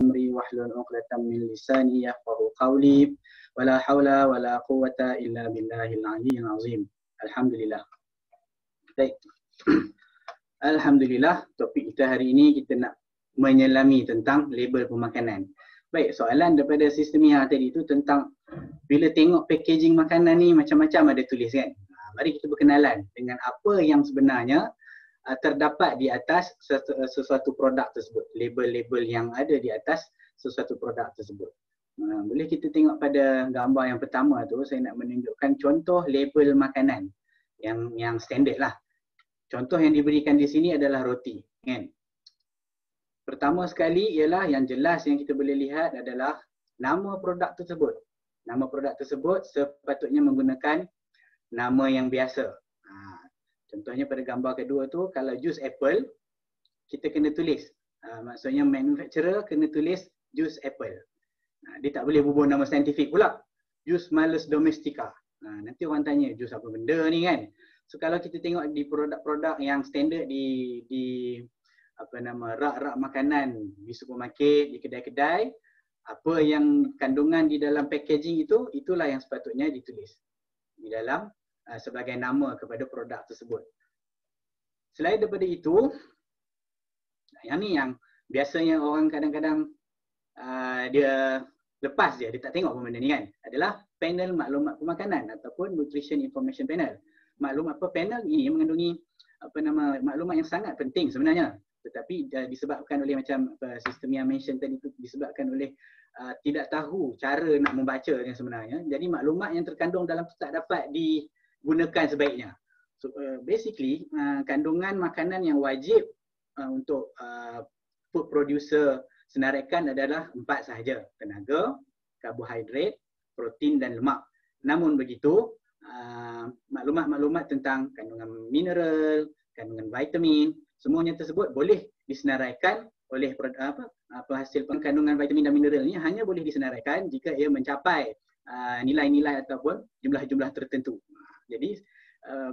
amri wahlul 'uqdatam min lisani yafqahu qawli wa la haula wa la quwwata illa billahil 'aliyyil 'azim. Alhamdulillah. Baik. Alhamdulillah, topik kita hari ini kita nak menyelami tentang label pemakanan. Baik, soalan daripada sistem yang tadi itu tentang bila tengok packaging makanan ni macam-macam ada tulis kan. Ha, mari kita berkenalan dengan apa yang sebenarnya uh, terdapat di atas sesuatu, uh, sesuatu produk tersebut label-label yang ada di atas sesuatu produk tersebut uh, boleh kita tengok pada gambar yang pertama tu saya nak menunjukkan contoh label makanan yang yang standard lah contoh yang diberikan di sini adalah roti kan pertama sekali ialah yang jelas yang kita boleh lihat adalah nama produk tersebut nama produk tersebut sepatutnya menggunakan nama yang biasa Contohnya pada gambar kedua tu, kalau jus apple, kita kena tulis. Uh, maksudnya manufacturer kena tulis jus apple. Uh, dia tak boleh bubuh nama saintifik pula. Jus malus domestika. Uh, nanti orang tanya, jus apa benda ni kan? So kalau kita tengok di produk-produk yang standard di di apa nama rak-rak makanan di supermarket, di kedai-kedai, apa yang kandungan di dalam packaging itu, itulah yang sepatutnya ditulis di dalam Uh, sebagai nama kepada produk tersebut. Selain daripada itu, yang ni yang biasanya orang kadang-kadang uh, dia lepas je, dia tak tengok pun benda ni kan, adalah panel maklumat pemakanan ataupun nutrition information panel. Maklumat apa panel ini mengandungi apa nama maklumat yang sangat penting sebenarnya. Tetapi uh, disebabkan oleh macam apa, sistem yang mention tadi itu disebabkan oleh Uh, tidak tahu cara nak membaca yang sebenarnya. Jadi maklumat yang terkandung dalam tu tak dapat di uh, gunakan sebaiknya. So uh, basically uh, kandungan makanan yang wajib uh, untuk uh, food producer senaraikan adalah empat sahaja, tenaga, karbohidrat, protein dan lemak. Namun begitu, uh, maklumat-maklumat tentang kandungan mineral, kandungan vitamin, semuanya tersebut boleh disenaraikan oleh apa apa uh, hasil pengkandungan vitamin dan mineral ini hanya boleh disenaraikan jika ia mencapai uh, nilai-nilai ataupun jumlah-jumlah tertentu jadi uh,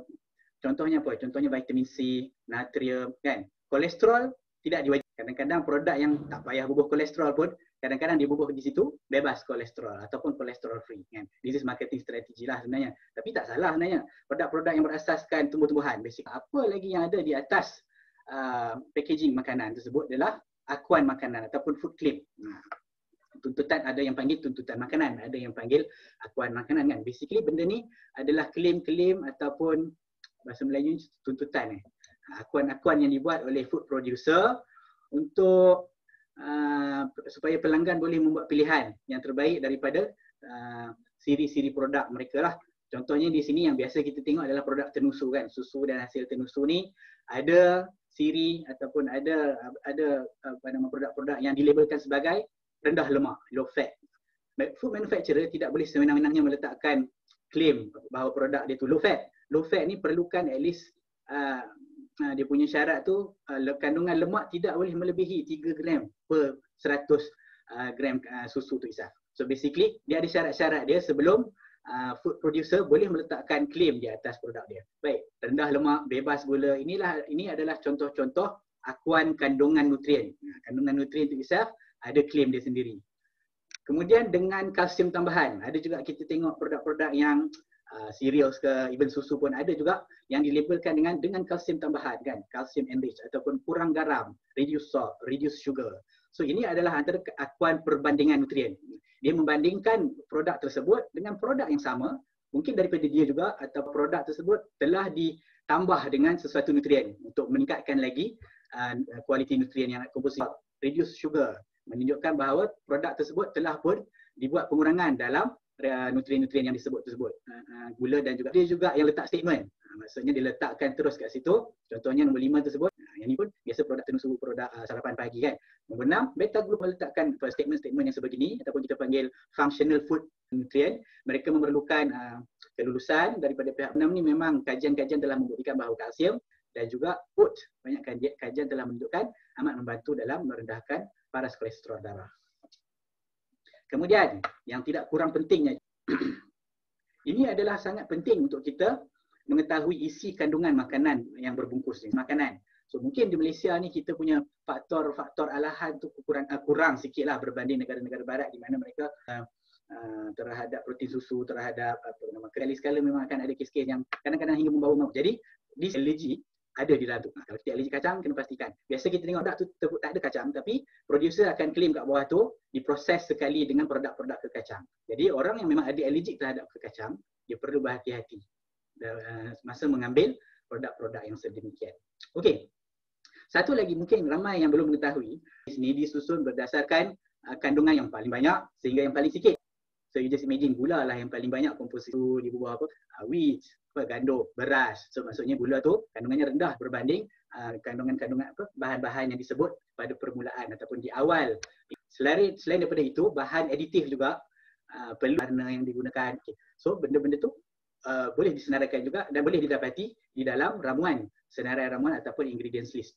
contohnya apa? Contohnya vitamin C, natrium kan. Kolesterol tidak diwajibkan. Kadang-kadang produk yang tak payah bubuh kolesterol pun kadang-kadang dibubuh di situ bebas kolesterol ataupun kolesterol free kan. This is marketing strategy lah sebenarnya. Tapi tak salah sebenarnya. Produk-produk yang berasaskan tumbuh-tumbuhan. Basic apa lagi yang ada di atas uh, packaging makanan tersebut adalah akuan makanan ataupun food clip. Nah tuntutan ada yang panggil tuntutan makanan, ada yang panggil akuan makanan kan. Basically benda ni adalah klaim-klaim ataupun bahasa Melayu tuntutan eh. Akuan-akuan yang dibuat oleh food producer untuk uh, supaya pelanggan boleh membuat pilihan yang terbaik daripada uh, siri-siri produk mereka lah. Contohnya di sini yang biasa kita tengok adalah produk tenusu kan. Susu dan hasil tenusu ni ada siri ataupun ada ada apa nama produk-produk yang dilabelkan sebagai rendah lemak, low fat. Food manufacturer tidak boleh semena-menanya meletakkan claim bahawa produk dia tu low fat. Low fat ni perlukan at least uh, uh dia punya syarat tu uh, kandungan lemak tidak boleh melebihi 3 gram per 100 uh, gram uh, susu tu isah. So basically dia ada syarat-syarat dia sebelum uh, food producer boleh meletakkan claim di atas produk dia. Baik, rendah lemak, bebas gula. Inilah ini adalah contoh-contoh akuan kandungan nutrien. Kandungan nutrien tu isah ada claim dia sendiri. Kemudian dengan kalsium tambahan, ada juga kita tengok produk-produk yang serials uh, ke even susu pun ada juga yang dilabelkan dengan dengan kalsium tambahan kan, kalsium enriched ataupun kurang garam, reduce salt, reduce sugar. So ini adalah antara keakuan perbandingan nutrien. Dia membandingkan produk tersebut dengan produk yang sama, mungkin daripada dia juga atau produk tersebut telah ditambah dengan sesuatu nutrien untuk meningkatkan lagi uh, kualiti nutrien yang komposisi reduce sugar, menunjukkan bahawa produk tersebut telah pun dibuat pengurangan dalam eh, nutrien-nutrien yang disebut tersebut. Ah, ah, gula dan juga dia juga yang letak statement. Ah, maksudnya diletakkan terus kat situ. Contohnya nombor lima tersebut. Yang ni pun biasa produk tenung subuh, produk sarapan pagi kan. Nombor enam, beta group meletakkan statement-statement yang sebegini ataupun kita panggil functional food nutrient. Mereka memerlukan kelulusan daripada pihak enam ni memang kajian-kajian telah membuktikan bahawa kalsium dan juga food. Banyak kajian telah menunjukkan amat membantu dalam merendahkan paras kolesterol darah. Kemudian yang tidak kurang pentingnya ini adalah sangat penting untuk kita mengetahui isi kandungan makanan yang berbungkus ni, makanan. So mungkin di Malaysia ni kita punya faktor-faktor alahan tu kurang uh, kurang sikitlah berbanding negara-negara barat di mana mereka uh, uh, terhadap protein susu, terhadap apa nama kreatin skala memang akan ada kes-kes yang kadang-kadang hingga membawa maut. Jadi this allergy ada di dalam tu. Ha, kalau tidak alergi kacang, kena pastikan. Biasa kita tengok tak, tu tak ada kacang tapi producer akan claim kat bawah tu diproses sekali dengan produk-produk kekacang. Jadi orang yang memang ada alergi terhadap kekacang, dia perlu berhati-hati eh, masa mengambil produk-produk yang sedemikian. Okey. Satu lagi mungkin ramai yang belum mengetahui, ini disusun berdasarkan eh, kandungan yang paling banyak sehingga yang paling sikit. So you just imagine gula lah yang paling banyak komposisi tu di buah apa, uh, wheat, apa, gandum, beras. So maksudnya gula tu kandungannya rendah berbanding uh, kandungan-kandungan apa, bahan-bahan yang disebut pada permulaan ataupun di awal. Selain, selain daripada itu, bahan aditif juga uh, perlu warna yang digunakan. Okay. So benda-benda tu uh, boleh disenaraikan juga dan boleh didapati di dalam ramuan, senarai ramuan ataupun ingredients list.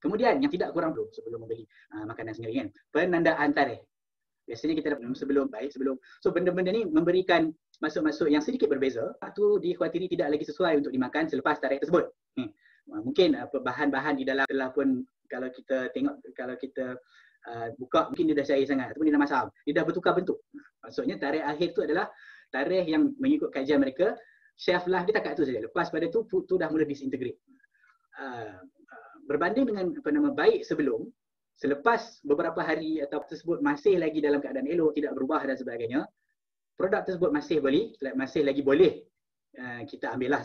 Kemudian yang tidak kurang dulu sebelum membeli uh, makanan sendiri kan, penandaan tarikh. Biasanya kita dah sebelum baik sebelum. So benda-benda ni memberikan masuk-masuk yang sedikit berbeza. Satu dikhawatiri tidak lagi sesuai untuk dimakan selepas tarikh tersebut. Hmm. Ha, mungkin bahan-bahan di dalam telah pun kalau kita tengok kalau kita uh, buka mungkin dia dah cair sangat ataupun dia dah masam. Dia dah bertukar bentuk. Maksudnya tarikh akhir tu adalah tarikh yang mengikut kajian mereka chef lah kita kat tu saja. Lepas pada tu food tu dah mula disintegrate. Uh, uh berbanding dengan apa nama baik sebelum selepas beberapa hari atau tersebut masih lagi dalam keadaan elok, tidak berubah dan sebagainya, produk tersebut masih boleh, masih lagi boleh eh, kita ambillah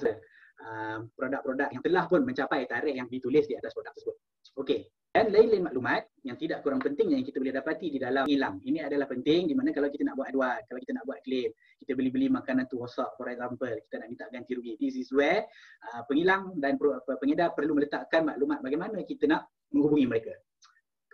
ah, produk-produk yang telah pun mencapai tarikh yang ditulis di atas produk tersebut. Okey. Dan lain-lain maklumat yang tidak kurang penting yang kita boleh dapati di dalam hilang. Ini adalah penting di mana kalau kita nak buat aduan, kalau kita nak buat claim, kita beli-beli makanan tu rosak for example, kita nak minta ganti rugi. This is where ah, pengilang dan pengedar perlu meletakkan maklumat bagaimana kita nak menghubungi mereka.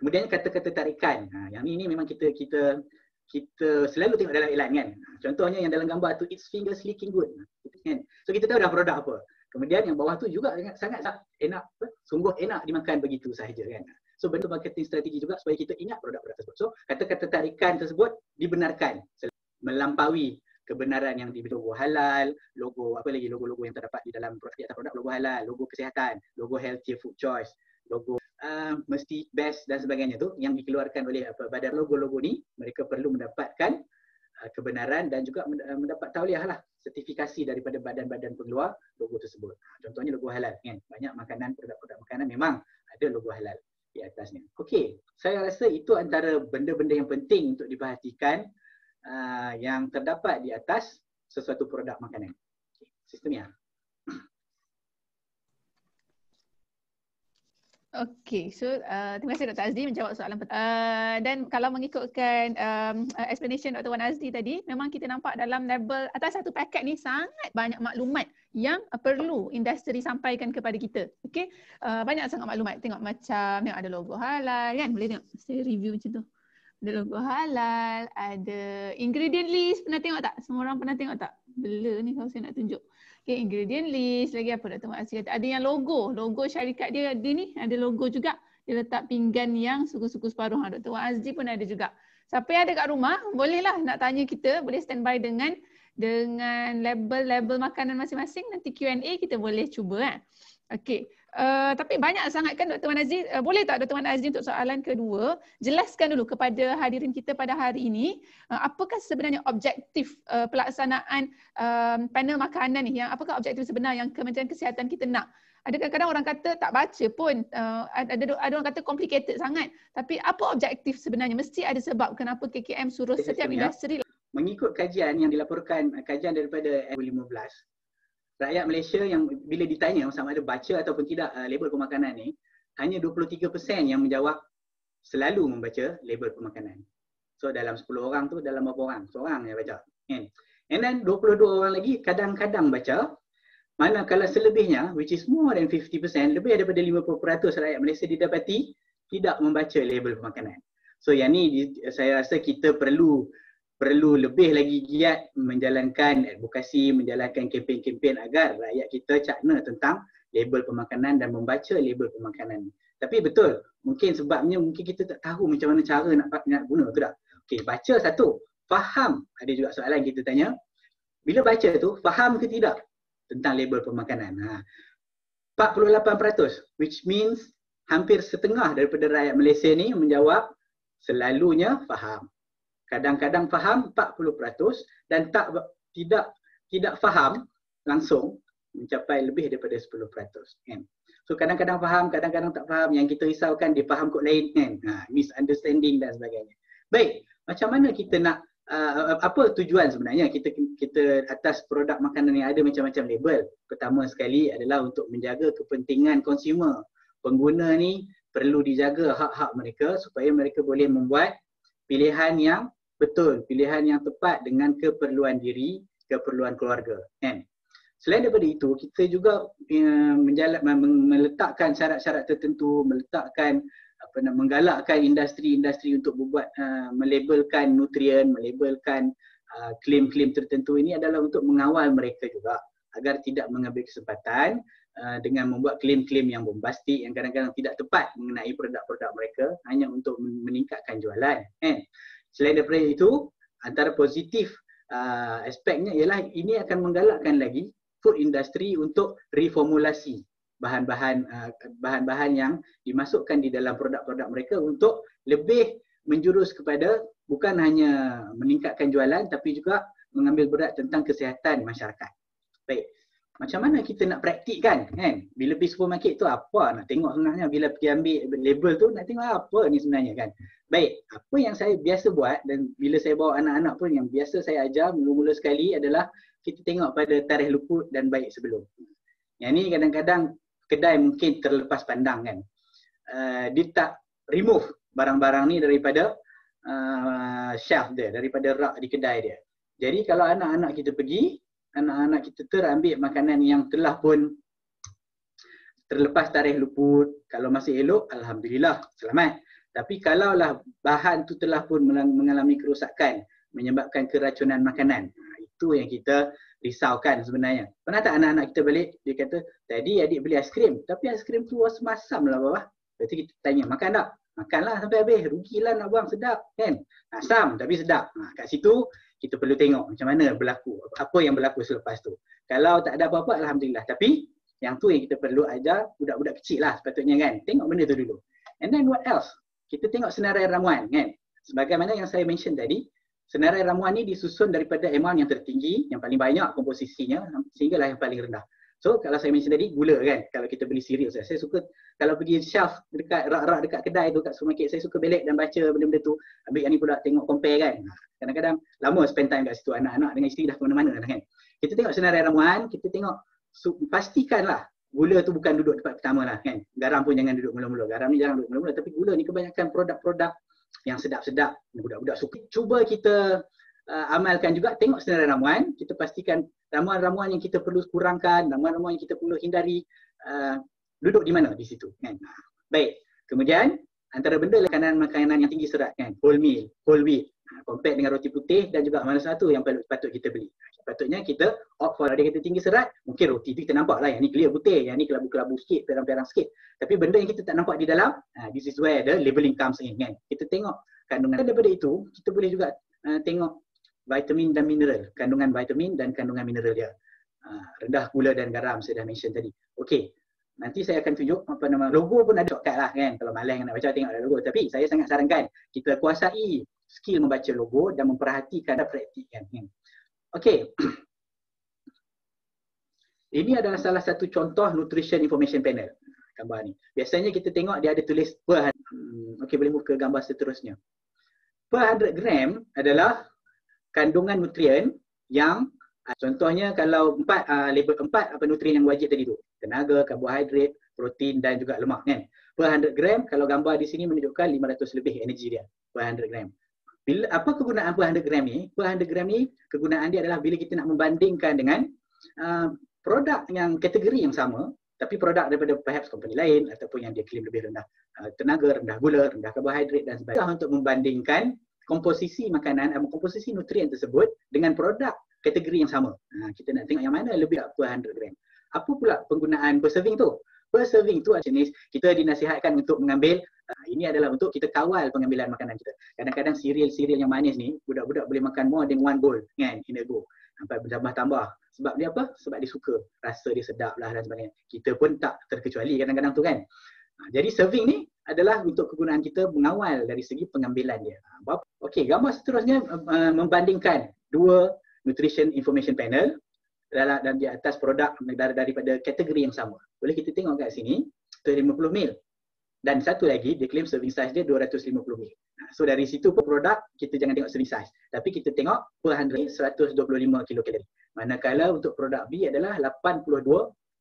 Kemudian kata-kata tarikan. Ha, yang ini, memang kita kita kita selalu tengok dalam iklan kan. Contohnya yang dalam gambar tu it's finger licking good. Ha, kan? So kita tahu dah produk apa. Kemudian yang bawah tu juga sangat sangat enak, sungguh enak dimakan begitu sahaja kan. So benda marketing strategi juga supaya kita ingat produk-produk tersebut. So kata-kata tarikan tersebut dibenarkan melampaui kebenaran yang di logo halal, logo apa lagi logo-logo yang terdapat di dalam produk atau produk logo halal, logo kesihatan, logo healthy food choice, logo uh, mesti best dan sebagainya tu yang dikeluarkan oleh apa badan logo-logo ni mereka perlu mendapatkan uh, kebenaran dan juga ah, mendapat tauliah lah sertifikasi daripada badan-badan pengeluar logo tersebut. Contohnya logo halal kan. Banyak makanan produk-produk makanan memang ada logo halal di atas ni. Okey, saya rasa itu antara benda-benda yang penting untuk diperhatikan uh, yang terdapat di atas sesuatu produk makanan. Sistemnya. Okay, so uh, terima kasih Dr. Azdi menjawab soalan pertama. Uh, dan kalau mengikutkan um, uh, explanation Dr. Wan Azdi tadi, memang kita nampak dalam label atas satu paket ni sangat banyak maklumat yang perlu industri sampaikan kepada kita. Okay, uh, banyak sangat maklumat. Tengok macam ada logo halal kan, boleh tengok. Saya review macam tu. Ada logo halal, ada ingredient list. Pernah tengok tak? Semua orang pernah tengok tak? Bela ni kalau saya nak tunjuk. Okay, ingredient list. Lagi apa Dr. Maksud kata. Ada yang logo. Logo syarikat dia ada ni. Ada logo juga. Dia letak pinggan yang suku-suku separuh. Ha, Dr. Azdi pun ada juga. Siapa yang ada kat rumah, bolehlah nak tanya kita. Boleh standby dengan dengan label-label makanan masing-masing. Nanti Q&A kita boleh cuba. Ha. Eh. Okay. Eh, tapi banyak sangat kan Dr. Wan Aziz. Uh, eh, boleh tak Dr. Wan Aziz untuk soalan kedua, jelaskan dulu kepada hadirin kita pada hari ini, uh, apakah sebenarnya objektif uh, pelaksanaan um, panel makanan ni? Yang, apakah objektif sebenar yang Kementerian Kesihatan kita nak? Ada kadang-kadang orang kata tak baca pun, uh, ada, ada orang kata complicated sangat. Tapi apa objektif sebenarnya? Mesti ada sebab kenapa KKM suruh setiap ya. industri mengikut kajian yang dilaporkan kajian daripada 2015 rakyat Malaysia yang bila ditanya sama ada baca ataupun tidak uh, label pemakanan ni, hanya 23% yang menjawab selalu membaca label pemakanan. So dalam 10 orang tu dalam berapa orang? Seorang yang baca. Kan? And then 22 orang lagi kadang-kadang baca. Mana Manakala selebihnya, which is more than 50%, lebih daripada 50% rakyat Malaysia didapati tidak membaca label pemakanan. So yang ni saya rasa kita perlu perlu lebih lagi giat menjalankan advokasi, menjalankan kempen-kempen agar rakyat kita cakna tentang label pemakanan dan membaca label pemakanan. Tapi betul, mungkin sebabnya mungkin kita tak tahu macam mana cara nak, nak guna ke tak. Okey, baca satu, faham. Ada juga soalan kita tanya, bila baca tu, faham ke tidak tentang label pemakanan? Ha. 48% which means hampir setengah daripada rakyat Malaysia ni menjawab selalunya faham kadang-kadang faham 40% dan tak tidak tidak faham langsung mencapai lebih daripada 10% kan. So kadang-kadang faham, kadang-kadang tak faham. Yang kita risaukan dia faham kod lain kan. Ha, misunderstanding dan sebagainya. Baik, macam mana kita nak uh, apa tujuan sebenarnya kita kita atas produk makanan yang ada macam-macam label. Pertama sekali adalah untuk menjaga kepentingan consumer. Pengguna ni perlu dijaga hak-hak mereka supaya mereka boleh membuat pilihan yang betul pilihan yang tepat dengan keperluan diri, keperluan keluarga. Kan? Selain daripada itu, kita juga ya, menjalankan meletakkan syarat-syarat tertentu, meletakkan apa nak menggalakkan industri-industri untuk membuat uh, ha, melabelkan nutrien, melabelkan ha, klaim-klaim uh, tertentu ini adalah untuk mengawal mereka juga agar tidak mengambil kesempatan uh, dengan membuat klaim-klaim yang bombastik yang kadang-kadang tidak tepat mengenai produk-produk mereka hanya untuk meningkatkan jualan. Eh? selain daripada itu antara positif uh, aspeknya ialah ini akan menggalakkan lagi food industry untuk reformulasi bahan-bahan uh, bahan-bahan yang dimasukkan di dalam produk-produk mereka untuk lebih menjurus kepada bukan hanya meningkatkan jualan tapi juga mengambil berat tentang kesihatan masyarakat. Baik macam mana kita nak praktikkan kan bila pergi supermarket tu apa nak tengok sebenarnya bila pergi ambil label tu nak tengok apa ni sebenarnya kan baik apa yang saya biasa buat dan bila saya bawa anak-anak pun yang biasa saya ajar mula-mula sekali adalah kita tengok pada tarikh luput dan baik sebelum yang ni kadang-kadang kedai mungkin terlepas pandang kan uh, dia tak remove barang-barang ni daripada uh, shelf dia daripada rak di kedai dia jadi kalau anak-anak kita pergi anak-anak kita terambil makanan yang telah pun terlepas tarikh luput. Kalau masih elok, Alhamdulillah, selamat. Tapi kalaulah bahan tu telah pun mengalami kerosakan, menyebabkan keracunan makanan. Ha, itu yang kita risaukan sebenarnya. Pernah tak anak-anak kita balik? Dia kata, tadi adik beli aiskrim. Tapi aiskrim tu was masam lah bawah. Berarti kita tanya, makan tak? Makanlah sampai habis. Rugilah nak buang, sedap kan? Asam tapi sedap. Ha, kat situ, kita perlu tengok macam mana berlaku, apa yang berlaku selepas tu. Kalau tak ada apa-apa, Alhamdulillah. Tapi yang tu yang kita perlu ajar budak-budak kecil lah sepatutnya kan. Tengok benda tu dulu. And then what else? Kita tengok senarai ramuan kan. Sebagaimana yang saya mention tadi, senarai ramuan ni disusun daripada amount yang tertinggi, yang paling banyak komposisinya, sehinggalah yang paling rendah. So kalau saya mention tadi gula kan kalau kita beli cereal kan. saya, suka kalau pergi shelf dekat rak-rak dekat kedai tu kat supermarket saya suka belik dan baca benda-benda tu ambil yang ni pula tengok compare kan kadang-kadang lama spend time kat situ anak-anak dengan isteri dah ke mana-mana lah kan kita tengok senarai ramuan kita tengok so, pastikanlah gula tu bukan duduk tempat pertama lah kan garam pun jangan duduk mula-mula garam ni jangan duduk mula-mula tapi gula ni kebanyakan produk-produk yang sedap-sedap budak-budak suka cuba kita uh, amalkan juga tengok senarai ramuan kita pastikan ramuan-ramuan yang kita perlu kurangkan ramuan-ramuan yang kita perlu hindari uh, duduk di mana di situ kan baik kemudian antara benda makanan makanan yang tinggi serat kan whole meal whole wheat ha, compare dengan roti putih dan juga mana satu yang patut, patut kita beli ha, patutnya kita opt for ada kata tinggi serat mungkin roti tu kita nampak lah yang ni clear putih yang ni kelabu-kelabu sikit perang-perang sikit tapi benda yang kita tak nampak di dalam ha, this is where the labeling comes in kan kita tengok kandungan daripada itu kita boleh juga uh, tengok vitamin dan mineral, kandungan vitamin dan kandungan mineral dia. Ha, rendah gula dan garam saya dah mention tadi. Okey. Nanti saya akan tunjuk apa nama logo pun ada shortcut lah kan kalau malang nak baca tengok ada logo tapi saya sangat sarankan kita kuasai skill membaca logo dan memperhatikan dan praktikkan kan. Okey. Ini adalah salah satu contoh nutrition information panel gambar ni. Biasanya kita tengok dia ada tulis per hmm, Okey boleh move ke gambar seterusnya. Per 100 gram adalah kandungan nutrien yang uh, contohnya kalau empat uh, label empat apa nutrien yang wajib tadi tu tenaga karbohidrat protein dan juga lemak kan per 100 gram kalau gambar di sini menunjukkan 500 lebih energi dia per 100 gram bila apa kegunaan per 100 gram ni per 100 gram ni kegunaan dia adalah bila kita nak membandingkan dengan uh, produk yang kategori yang sama tapi produk daripada perhaps company lain ataupun yang dia claim lebih rendah tenaga, rendah gula, rendah karbohidrat dan sebagainya untuk membandingkan komposisi makanan atau komposisi nutrien tersebut dengan produk kategori yang sama. Ha, kita nak tengok yang mana lebih up 100 gram. Apa pula penggunaan per serving tu? Per serving tu adalah jenis kita dinasihatkan untuk mengambil uh, ini adalah untuk kita kawal pengambilan makanan kita. Kadang-kadang serial-serial yang manis ni budak-budak boleh makan more than one bowl kan in a go. Sampai bertambah-tambah. Sebab dia apa? Sebab dia suka. Rasa dia sedap lah dan sebagainya. Kita pun tak terkecuali kadang-kadang tu kan. Ha, jadi serving ni adalah untuk kegunaan kita mengawal dari segi pengambilan dia. Ha, Okey, gambar seterusnya uh, uh, membandingkan dua nutrition information panel dalam dan di atas produk dari daripada kategori yang sama. Boleh kita tengok kat sini 50 ml. Dan satu lagi dia claim serving size dia 250 ml. Ha, so dari situ pun produk kita jangan tengok serving size. Tapi kita tengok per 100 125 kilokalori. Manakala untuk produk B adalah 82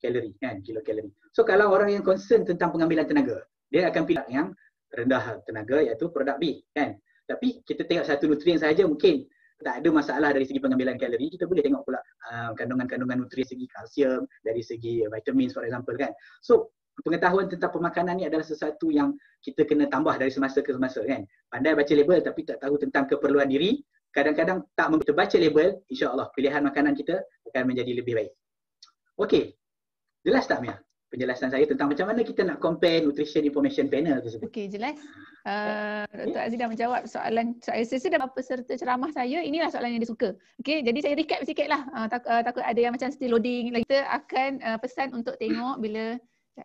kalori kan kilokalori. So kalau orang yang concern tentang pengambilan tenaga, dia akan pilih yang rendah tenaga iaitu produk B kan tapi kita tengok satu nutrien saja mungkin tak ada masalah dari segi pengambilan kalori kita boleh tengok pula uh, kandungan-kandungan nutrien segi kalsium dari segi vitamin for example kan so pengetahuan tentang pemakanan ni adalah sesuatu yang kita kena tambah dari semasa ke semasa kan pandai baca label tapi tak tahu tentang keperluan diri kadang-kadang tak membaca baca label insyaallah pilihan makanan kita akan menjadi lebih baik okey jelas tak Mia penjelasan saya tentang macam mana kita nak compare nutrition information panel tersebut. Okey, jelas. Uh, Dr. Yeah. menjawab soalan saya sesi dan peserta ceramah saya inilah soalan yang dia suka. Okey, jadi saya recap sikit lah. Uh, ah, tak, uh, takut ada yang macam still loading. Kita akan uh, pesan untuk tengok bila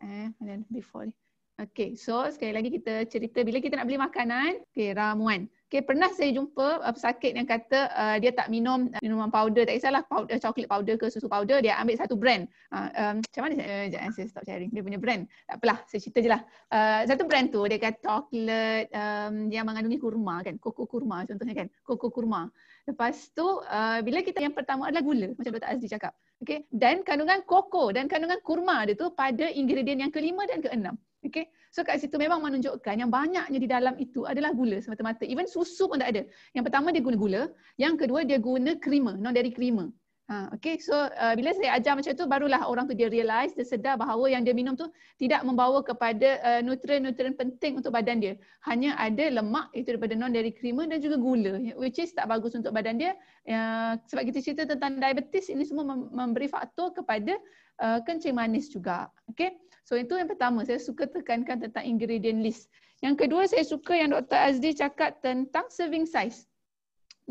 eh and then before ni. Okay, so sekali lagi kita cerita bila kita nak beli makanan, Okey, ramuan. Okay, pernah saya jumpa uh, pesakit yang kata uh, dia tak minum uh, minuman powder, tak kisahlah powder, coklat powder ke susu powder, dia ambil satu brand. Uh, um, macam mana saya, uh, saya stop sharing, dia punya brand. Tak apalah, saya cerita je lah. Uh, satu brand tu, dia kata coklat um, yang mengandungi kurma kan, koko kurma contohnya kan, koko kurma. Lepas tu, uh, bila kita yang pertama adalah gula, macam Dr. Azdi cakap. Okay, dan kandungan koko dan kandungan kurma dia tu pada ingredient yang kelima dan keenam. Okay, So kat situ memang menunjukkan yang banyaknya di dalam itu adalah gula semata-mata. Even susu pun tak ada. Yang pertama dia guna gula, yang kedua dia guna krimer, non dari krimer. Ha, okay, so uh, bila saya ajar macam tu, barulah orang tu dia realise, dia sedar bahawa yang dia minum tu tidak membawa kepada uh, nutrien-nutrien penting untuk badan dia. Hanya ada lemak, itu daripada non dari creamer dan juga gula, which is tak bagus untuk badan dia. Uh, sebab kita cerita tentang diabetes, ini semua memberi faktor kepada uh, kencing manis juga. Okay. So itu yang pertama saya suka tekankan tentang ingredient list. Yang kedua saya suka yang Dr. Azdi cakap tentang serving size.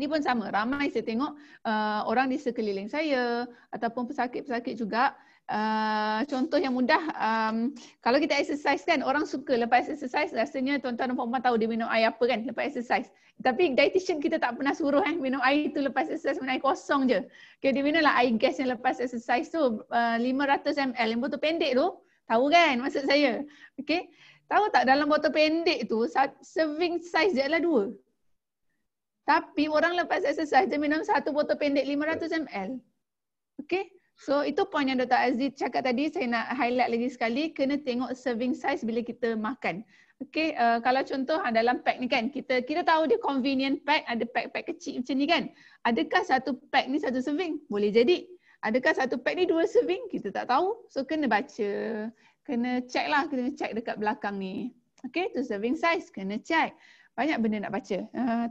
Ini pun sama. Ramai saya tengok uh, orang di sekeliling saya ataupun pesakit-pesakit juga. Uh, contoh yang mudah, um, kalau kita exercise kan orang suka lepas exercise rasanya tuan-tuan dan puan-puan tahu dia minum air apa kan lepas exercise. Tapi dietitian kita tak pernah suruh kan eh, minum air tu lepas exercise minum air kosong je. Okay, dia minumlah air gas yang lepas exercise tu uh, 500 ml yang betul pendek tu. Tahu kan maksud saya? Okay. Tahu tak dalam botol pendek tu serving size dia adalah dua. Tapi orang lepas exercise dia minum satu botol pendek 500ml. Okay. So itu poin yang Dr. Aziz cakap tadi saya nak highlight lagi sekali kena tengok serving size bila kita makan. Okay. Uh, eh, kalau contoh ah, dalam pack ni kan kita kita tahu dia convenient pack ada pack-pack kecil macam ni kan. Adakah satu pack ni satu serving? Boleh jadi. Adakah satu pack ni dua serving? Kita tak tahu. So kena baca. Kena check lah. Kena check dekat belakang ni. Okay, tu serving size. Kena check. Banyak benda nak baca.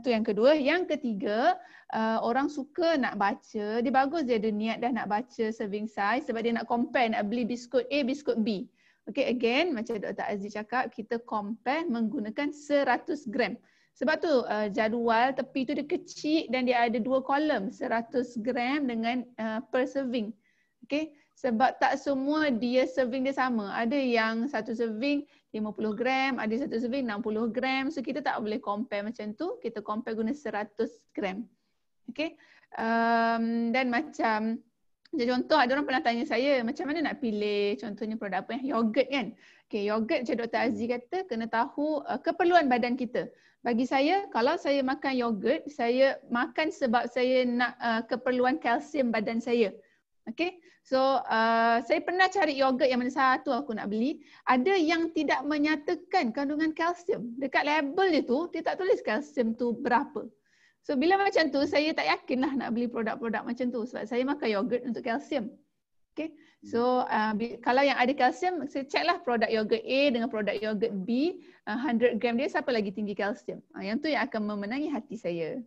Itu ah, uh, yang kedua. Yang ketiga, uh, orang suka nak baca. Dia bagus dia ada niat dah nak baca serving size sebab dia nak compare, nak beli biskut A, biskut B. Okay, again, macam Dr. Aziz cakap, kita compare menggunakan 100 gram. Sebab tu uh, jadual tepi tu dia kecil dan dia ada dua kolom 100 gram dengan uh, per serving. Okay. Sebab tak semua dia serving dia sama. Ada yang satu serving 50 gram, ada satu serving 60 gram. So kita tak boleh compare macam tu. Kita compare guna 100 gram. Okay. Um, dan macam jadi contoh ada orang pernah tanya saya macam mana nak pilih contohnya produk apa yang yogurt kan. Okay, yogurt macam Dr. Aziz kata kena tahu uh, keperluan badan kita bagi saya kalau saya makan yogurt saya makan sebab saya nak uh, keperluan kalsium badan saya Okay, so uh, saya pernah cari yogurt yang mana satu aku nak beli ada yang tidak menyatakan kandungan kalsium dekat label dia tu dia tak tulis kalsium tu berapa so bila macam tu saya tak yakinlah nak beli produk-produk macam tu sebab saya makan yogurt untuk kalsium Okay. So uh, kalau yang ada kalsium, saya checklah produk yogurt A dengan produk yogurt B, uh, 100 gram dia siapa lagi tinggi kalsium. Uh, yang tu yang akan memenangi hati saya.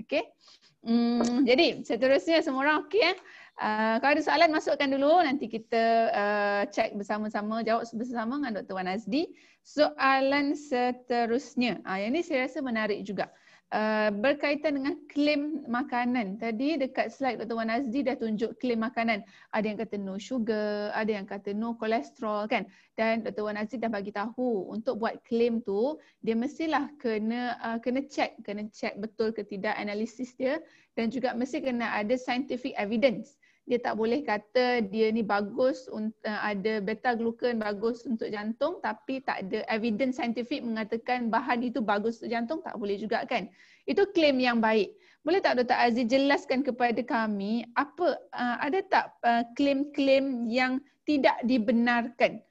Okay. Mm, jadi seterusnya semua orang okay. Eh? Uh, kalau ada soalan masukkan dulu, nanti kita uh, check bersama-sama, jawab bersama dengan Dr. Wan Azdi. Soalan seterusnya. Uh, yang ni saya rasa menarik juga. Eh, berkaitan dengan klaim makanan. Tadi dekat slide Dr. Wan Azdi dah tunjuk klaim makanan. Ada yang kata no sugar, ada yang kata no kolesterol kan. Dan Dr. Wan Azdi dah bagi tahu untuk buat klaim tu, dia mestilah kena uh, kena check, kena check betul ke tidak analisis dia dan juga mesti kena ada scientific evidence dia tak boleh kata dia ni bagus untuk eh, ada beta glucan bagus untuk jantung tapi tak ada evidence saintifik mengatakan bahan itu bagus untuk jantung tak boleh juga kan itu claim yang baik boleh tak Dr Aziz jelaskan kepada kami apa eh, ada tak eh, claim-claim yang tidak dibenarkan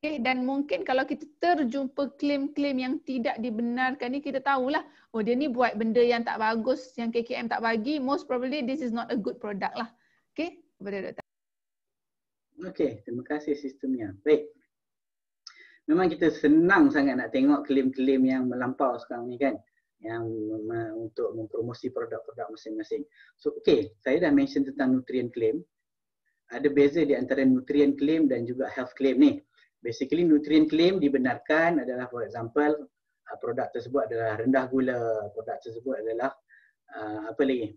Okay, dan mungkin kalau kita terjumpa klaim-klaim yang tidak dibenarkan ni kita tahulah oh dia ni buat benda yang tak bagus yang KKM tak bagi most probably this is not a good product lah Okey, kepada Dr. Okey, terima kasih sistemnya. Baik. Memang kita senang sangat nak tengok klaim-klaim yang melampau sekarang ni kan yang untuk mempromosi produk-produk masing-masing. So okey, saya dah mention tentang nutrient claim. Ada beza di antara nutrient claim dan juga health claim ni. Basically nutrient claim dibenarkan adalah for example uh, produk tersebut adalah rendah gula, produk tersebut adalah uh, apa lagi?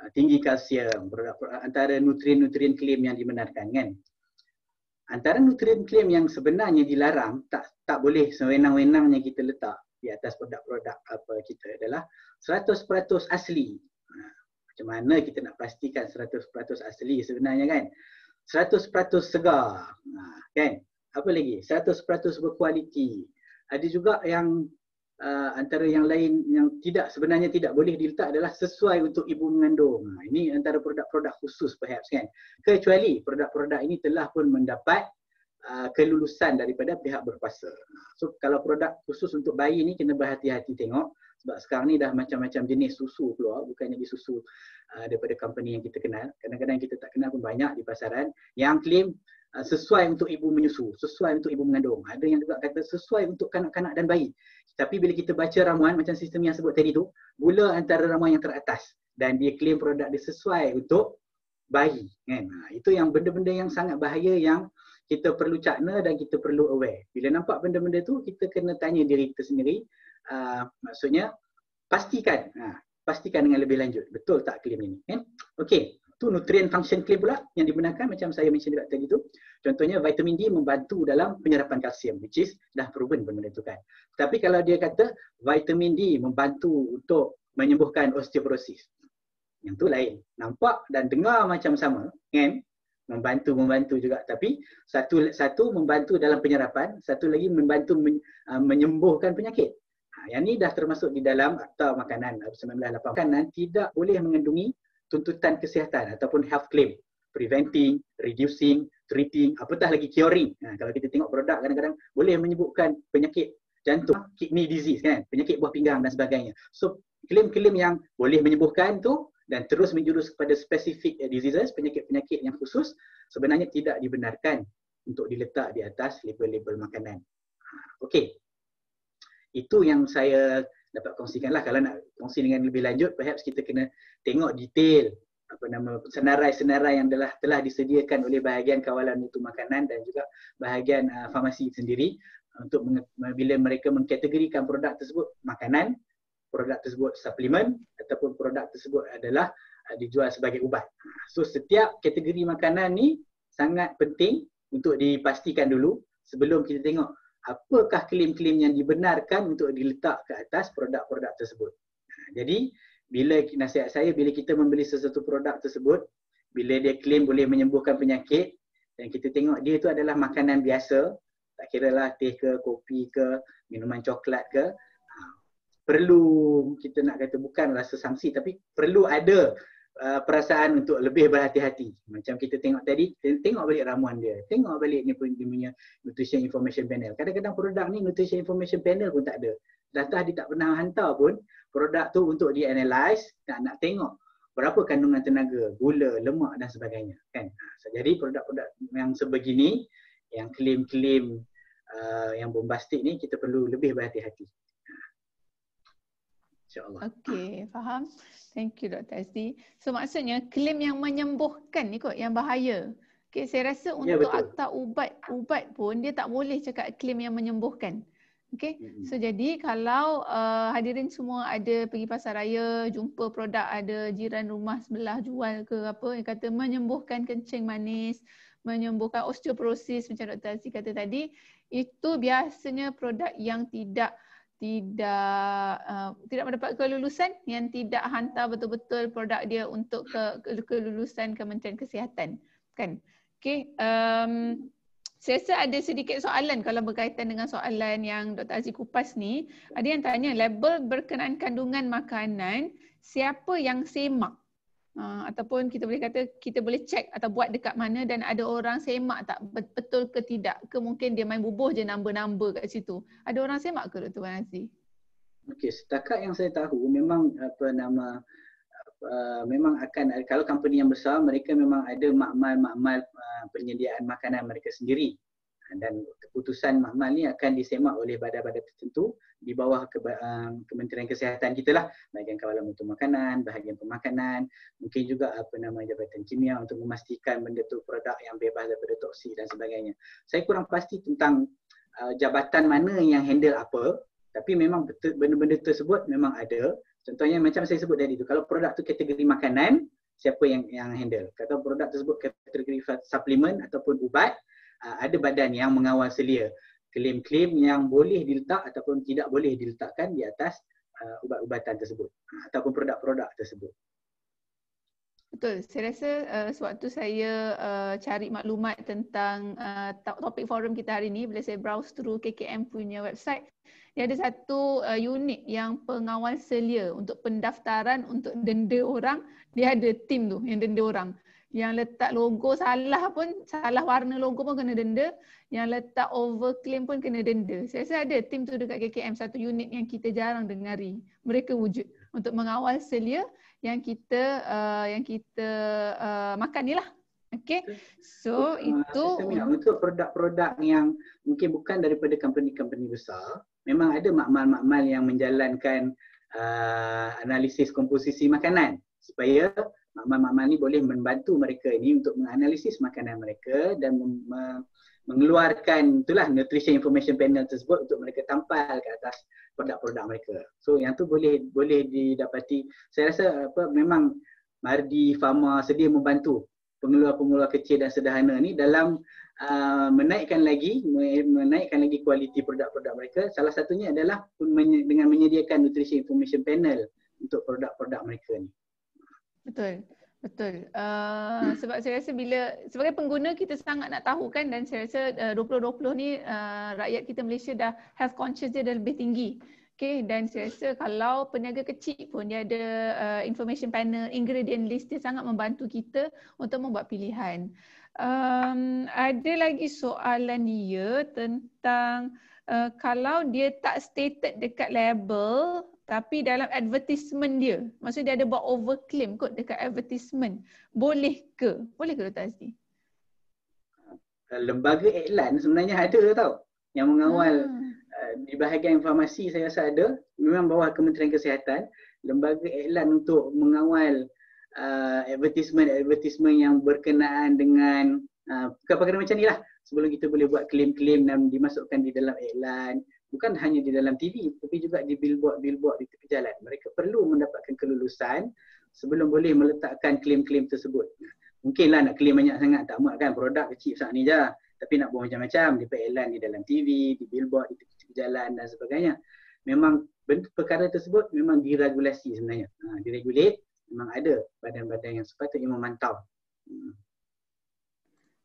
Ah, tinggi kalsium antara nutrien-nutrien klaim yang dibenarkan kan antara nutrien klaim yang sebenarnya dilarang tak tak boleh sewenang-wenangnya kita letak di atas produk-produk apa kita adalah 100% asli ah, macam mana kita nak pastikan 100% asli sebenarnya kan 100% segar ah, kan apa lagi 100% berkualiti ada juga yang uh, antara yang lain yang tidak sebenarnya tidak boleh diletak adalah sesuai untuk ibu mengandung. Ha, ini antara produk-produk khusus perhaps kan. Kecuali produk-produk ini telah pun mendapat uh, kelulusan daripada pihak berkuasa. So kalau produk khusus untuk bayi ni kena berhati-hati tengok sebab sekarang ni dah macam-macam jenis susu keluar bukannya di susu uh, daripada company yang kita kenal. Kadang-kadang kita tak kenal pun banyak di pasaran yang claim Ha, sesuai untuk ibu menyusu, sesuai untuk ibu mengandung. Ha, ada yang juga kata sesuai untuk kanak-kanak dan bayi. Tapi bila kita baca ramuan macam sistem yang sebut tadi tu, gula antara ramuan yang teratas dan dia claim produk dia sesuai untuk bayi. Kan? Ha, itu yang benda-benda yang sangat bahaya yang kita perlu cakna dan kita perlu aware. Bila nampak benda-benda tu, kita kena tanya diri kita sendiri. Uh, maksudnya, pastikan. Uh, pastikan dengan lebih lanjut. Betul tak claim ini? Kan? Okay tu nutrien function claim pula yang dibenarkan macam saya mention dekat tadi tu. Contohnya vitamin D membantu dalam penyerapan kalsium which is dah proven benda tu kan. Tapi kalau dia kata vitamin D membantu untuk menyembuhkan osteoporosis. Yang tu lain. Nampak dan dengar macam sama kan? Membantu membantu juga tapi satu satu membantu dalam penyerapan, satu lagi membantu men, uh, menyembuhkan penyakit. Ha, yang ni dah termasuk di dalam akta makanan 1980 kan tidak boleh mengandungi tuntutan kesihatan ataupun health claim preventing, reducing, treating, apatah lagi curing. Ha, kalau kita tengok produk kadang-kadang boleh menyebutkan penyakit jantung, kidney disease kan, penyakit buah pinggang dan sebagainya. So, claim klaim yang boleh menyembuhkan tu dan terus menjurus kepada specific diseases, penyakit-penyakit yang khusus sebenarnya tidak dibenarkan untuk diletak di atas label-label makanan. Ha, okey. Itu yang saya dapat kongsikan lah kalau nak kongsi dengan lebih lanjut perhaps kita kena tengok detail apa nama senarai-senarai yang telah telah disediakan oleh bahagian kawalan mutu makanan dan juga bahagian uh, farmasi sendiri uh, untuk bila mereka mengkategorikan produk tersebut makanan, produk tersebut suplemen ataupun produk tersebut adalah uh, dijual sebagai ubat. Uh, so setiap kategori makanan ni sangat penting untuk dipastikan dulu sebelum kita tengok apakah klaim-klaim yang dibenarkan untuk diletak ke atas produk-produk tersebut. Ha, jadi bila nasihat saya bila kita membeli sesuatu produk tersebut, bila dia klaim boleh menyembuhkan penyakit dan kita tengok dia tu adalah makanan biasa, tak kira lah teh ke, kopi ke, minuman coklat ke, ha, perlu kita nak kata bukan rasa sanksi tapi perlu ada Uh, perasaan untuk lebih berhati-hati. Macam kita tengok tadi, tengok balik ramuan dia. Tengok balik ni pun dia punya nutrition information panel. Kadang-kadang produk ni nutrition information panel pun tak ada. Data dia tak pernah hantar pun produk tu untuk di analyze nak nak tengok berapa kandungan tenaga, gula, lemak dan sebagainya. Kan? Ha, so, jadi produk-produk yang sebegini yang klaim-klaim uh, yang bombastik ni kita perlu lebih berhati-hati. InsyaAllah. Okay, faham. Thank you Dr. Azdi. So maksudnya klaim yang menyembuhkan ni kot yang bahaya. Okay, saya rasa ya, untuk yeah, akta ubat, ubat pun dia tak boleh cakap klaim yang menyembuhkan. Okay, so jadi kalau uh, hadirin semua ada pergi pasar raya, jumpa produk ada jiran rumah sebelah jual ke apa yang kata menyembuhkan kencing manis, menyembuhkan osteoporosis macam Dr. Azri kata tadi, itu biasanya produk yang tidak tidak uh, tidak mendapat kelulusan yang tidak hantar betul-betul produk dia untuk ke kelulusan Kementerian Kesihatan kan okey um, saya rasa ada sedikit soalan kalau berkaitan dengan soalan yang Dr Aziz kupas ni ada yang tanya label berkenaan kandungan makanan siapa yang semak Uh, ataupun kita boleh kata kita boleh check atau buat dekat mana dan ada orang semak tak betul ke tidak ke mungkin dia main bubuh je number-number kat situ. Ada orang semak ke Dr. Wan Aziz? Okey, setakat yang saya tahu memang apa nama uh, memang akan kalau company yang besar mereka memang ada makmal-makmal uh, penyediaan makanan mereka sendiri dan keputusan makmal ni akan disemak oleh badan-badan tertentu di bawah ke, um, Kementerian Kesihatan kita lah bahagian kawalan mutu makanan, bahagian pemakanan mungkin juga apa nama jabatan kimia untuk memastikan benda tu produk yang bebas daripada toksi dan sebagainya saya kurang pasti tentang uh, jabatan mana yang handle apa tapi memang benda-benda tersebut memang ada contohnya macam saya sebut tadi tu kalau produk tu kategori makanan siapa yang yang handle kalau produk tersebut kategori suplemen ataupun ubat Ha, ada badan yang mengawal selia klaim-klaim yang boleh diletak ataupun tidak boleh diletakkan di atas uh, ubat-ubatan tersebut ha, ataupun produk-produk tersebut. Betul. Saya rasa uh, eh, sewaktu saya uh, cari maklumat tentang uh, topik forum kita hari ini bila saya browse through KKM punya website dia ada satu uh, unit yang pengawal selia untuk pendaftaran untuk denda orang dia ada tim tu yang denda orang yang letak logo salah pun salah warna logo pun kena denda yang letak overclaim pun kena denda saya rasa ada tim tu dekat KKM satu unit yang kita jarang dengari mereka wujud untuk mengawal selia yang kita uh, yang kita uh, makan ni lah Okay, so uh, itu ah, untuk produk-produk yang mungkin bukan daripada company-company besar memang ada makmal-makmal yang menjalankan uh, analisis komposisi makanan supaya Mama-mama ni boleh membantu mereka ini untuk menganalisis makanan mereka dan mengeluarkan itulah nutrition information panel tersebut untuk mereka tampal ke atas produk-produk mereka. So yang tu boleh boleh didapati. Saya rasa apa memang Mardi Pharma sedia membantu pengeluar-pengeluar kecil dan sederhana ni dalam uh, menaikkan lagi menaikkan lagi kualiti produk-produk mereka. Salah satunya adalah dengan menyediakan nutrition information panel untuk produk-produk mereka ni. Betul. Betul. Uh, sebab saya rasa bila sebagai pengguna kita sangat nak tahu kan dan saya rasa ah, uh, 2020 ni uh, rakyat kita Malaysia dah health conscious dia dah lebih tinggi. Okay, dan saya rasa kalau peniaga kecil pun dia ada uh, information panel, ingredient list dia sangat membantu kita untuk membuat pilihan. Um, ada lagi soalan dia tentang uh, kalau dia tak stated dekat label, tapi dalam advertisement dia maksud dia ada buat overclaim kot dekat advertisement boleh ke boleh ke Dr. Azdi lembaga iklan sebenarnya ada tau yang mengawal hmm. uh, di bahagian informasi saya rasa ada memang bawah Kementerian Kesihatan lembaga iklan untuk mengawal uh, advertisement-advertisement yang berkenaan dengan uh, perkara-perkara macam ni lah sebelum kita boleh buat klaim-klaim dan dimasukkan di dalam iklan bukan hanya di dalam TV tapi juga di billboard-billboard di tepi jalan. Mereka perlu mendapatkan kelulusan sebelum boleh meletakkan klaim-klaim tersebut. Mungkinlah nak klaim banyak sangat tak muat kan produk kecil saat ni je. Tapi nak buat macam-macam di iklan di dalam TV, di billboard, di tepi jalan dan sebagainya. Memang bentuk perkara tersebut memang diregulasi sebenarnya. Ha, diregulate memang ada badan-badan yang sepatutnya memantau. Hmm.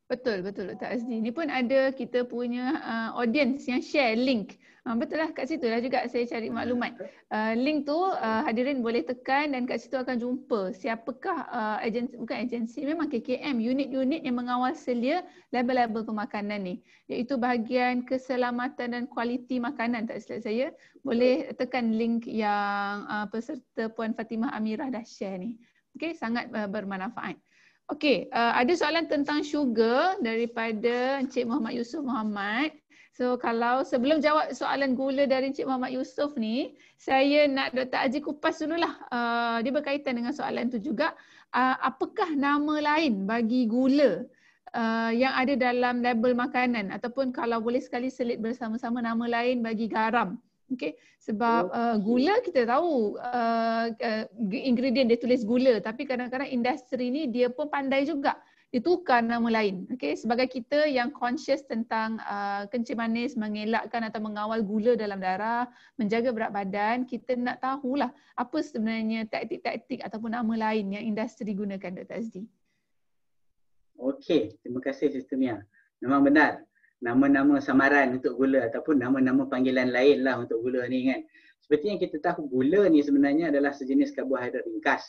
Betul, betul Dr. Azni. Ini pun ada kita punya uh, audience yang share link. Uh, betul lah, kat situ lah juga saya cari maklumat. Uh, link tu uh, hadirin boleh tekan dan kat situ akan jumpa siapakah uh, agensi, bukan agensi, memang KKM, unit-unit yang mengawal selia label-label pemakanan ni. Iaitu bahagian keselamatan dan kualiti makanan tak silap saya. Boleh tekan link yang uh, peserta Puan Fatimah Amirah dah share ni. Okay, sangat uh, bermanfaat. Okey, uh, ada soalan tentang sugar daripada Encik Muhammad Yusuf Muhammad. So kalau sebelum jawab soalan gula dari Encik Muhammad Yusuf ni, saya nak Dr. Haji kupas dululah. Uh, dia berkaitan dengan soalan tu juga. Uh, apakah nama lain bagi gula uh, yang ada dalam label makanan ataupun kalau boleh sekali selit bersama-sama nama lain bagi garam. Okay. Sebab oh. uh, gula kita tahu uh, uh, ingredient dia tulis gula tapi kadang-kadang industri ni dia pun pandai juga dia tukar nama lain. Okay. Sebagai kita yang conscious tentang uh, kencing manis, mengelakkan atau mengawal gula dalam darah, menjaga berat badan, kita nak tahulah apa sebenarnya taktik-taktik ataupun nama lain yang industri gunakan Dr. Azdi. Okay. Terima kasih Sistemia. Memang benar nama-nama samaran untuk gula ataupun nama-nama panggilan lain lah untuk gula ni kan. Seperti yang kita tahu gula ni sebenarnya adalah sejenis karbohidrat ringkas.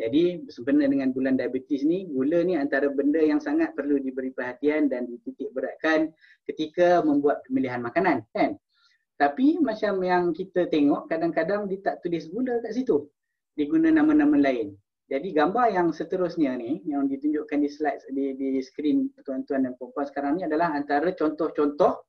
Jadi sebenarnya dengan bulan diabetes ni, gula ni antara benda yang sangat perlu diberi perhatian dan dititik beratkan ketika membuat pemilihan makanan kan. Tapi macam yang kita tengok kadang-kadang dia tak tulis gula kat situ. Dia guna nama-nama lain. Jadi gambar yang seterusnya ni yang ditunjukkan di slide di di skrin tuan-tuan dan puan-puan sekarang ni adalah antara contoh-contoh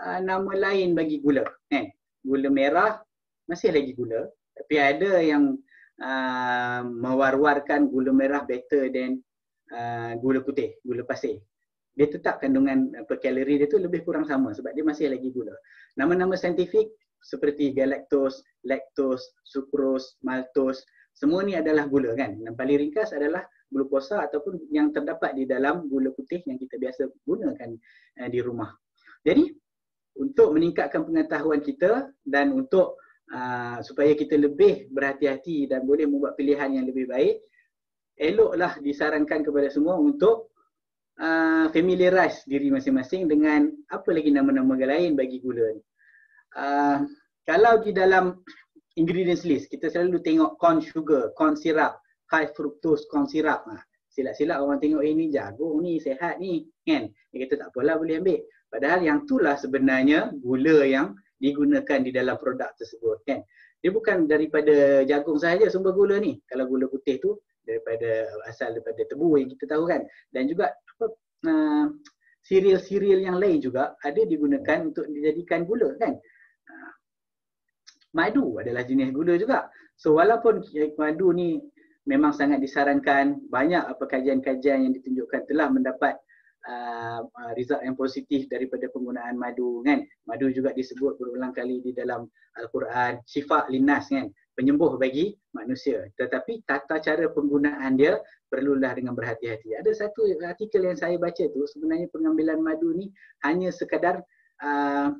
uh, nama lain bagi gula. Eh, gula merah masih lagi gula tapi ada yang uh, mewar-warkan gula merah better than uh, gula putih, gula pasir. Dia tetap kandungan uh, per kalori dia tu lebih kurang sama sebab dia masih lagi gula. Nama-nama saintifik seperti galaktos, lactose, sucrose, maltose semua ni adalah gula kan. Yang paling ringkas adalah glukosa ataupun yang terdapat di dalam gula putih yang kita biasa gunakan eh, di rumah. Jadi untuk meningkatkan pengetahuan kita dan untuk uh, supaya kita lebih berhati-hati dan boleh membuat pilihan yang lebih baik, eloklah disarankan kepada semua untuk uh, familiarize diri masing-masing dengan apa lagi nama-nama lain bagi gula ni. Uh, kalau di dalam ingredients list. Kita selalu tengok corn sugar, corn syrup, high fructose corn syrup. Ha. Silap-silap orang tengok eh ni jagung ni, sehat ni. Kan? Dia kata tak apalah boleh ambil. Padahal yang itulah sebenarnya gula yang digunakan di dalam produk tersebut. Kan? Dia bukan daripada jagung sahaja sumber gula ni. Kalau gula putih tu daripada asal daripada tebu yang kita tahu kan. Dan juga apa, uh, ah, serial-serial yang lain juga ada digunakan untuk dijadikan gula kan madu adalah jenis gula juga. So walaupun madu ni memang sangat disarankan, banyak apa uh, kajian-kajian yang ditunjukkan telah mendapat uh, uh, result yang positif daripada penggunaan madu kan. Madu juga disebut berulang kali di dalam Al-Quran, syifa linas kan, penyembuh bagi manusia. Tetapi tata cara penggunaan dia perlulah dengan berhati-hati. Ada satu artikel yang saya baca tu sebenarnya pengambilan madu ni hanya sekadar uh,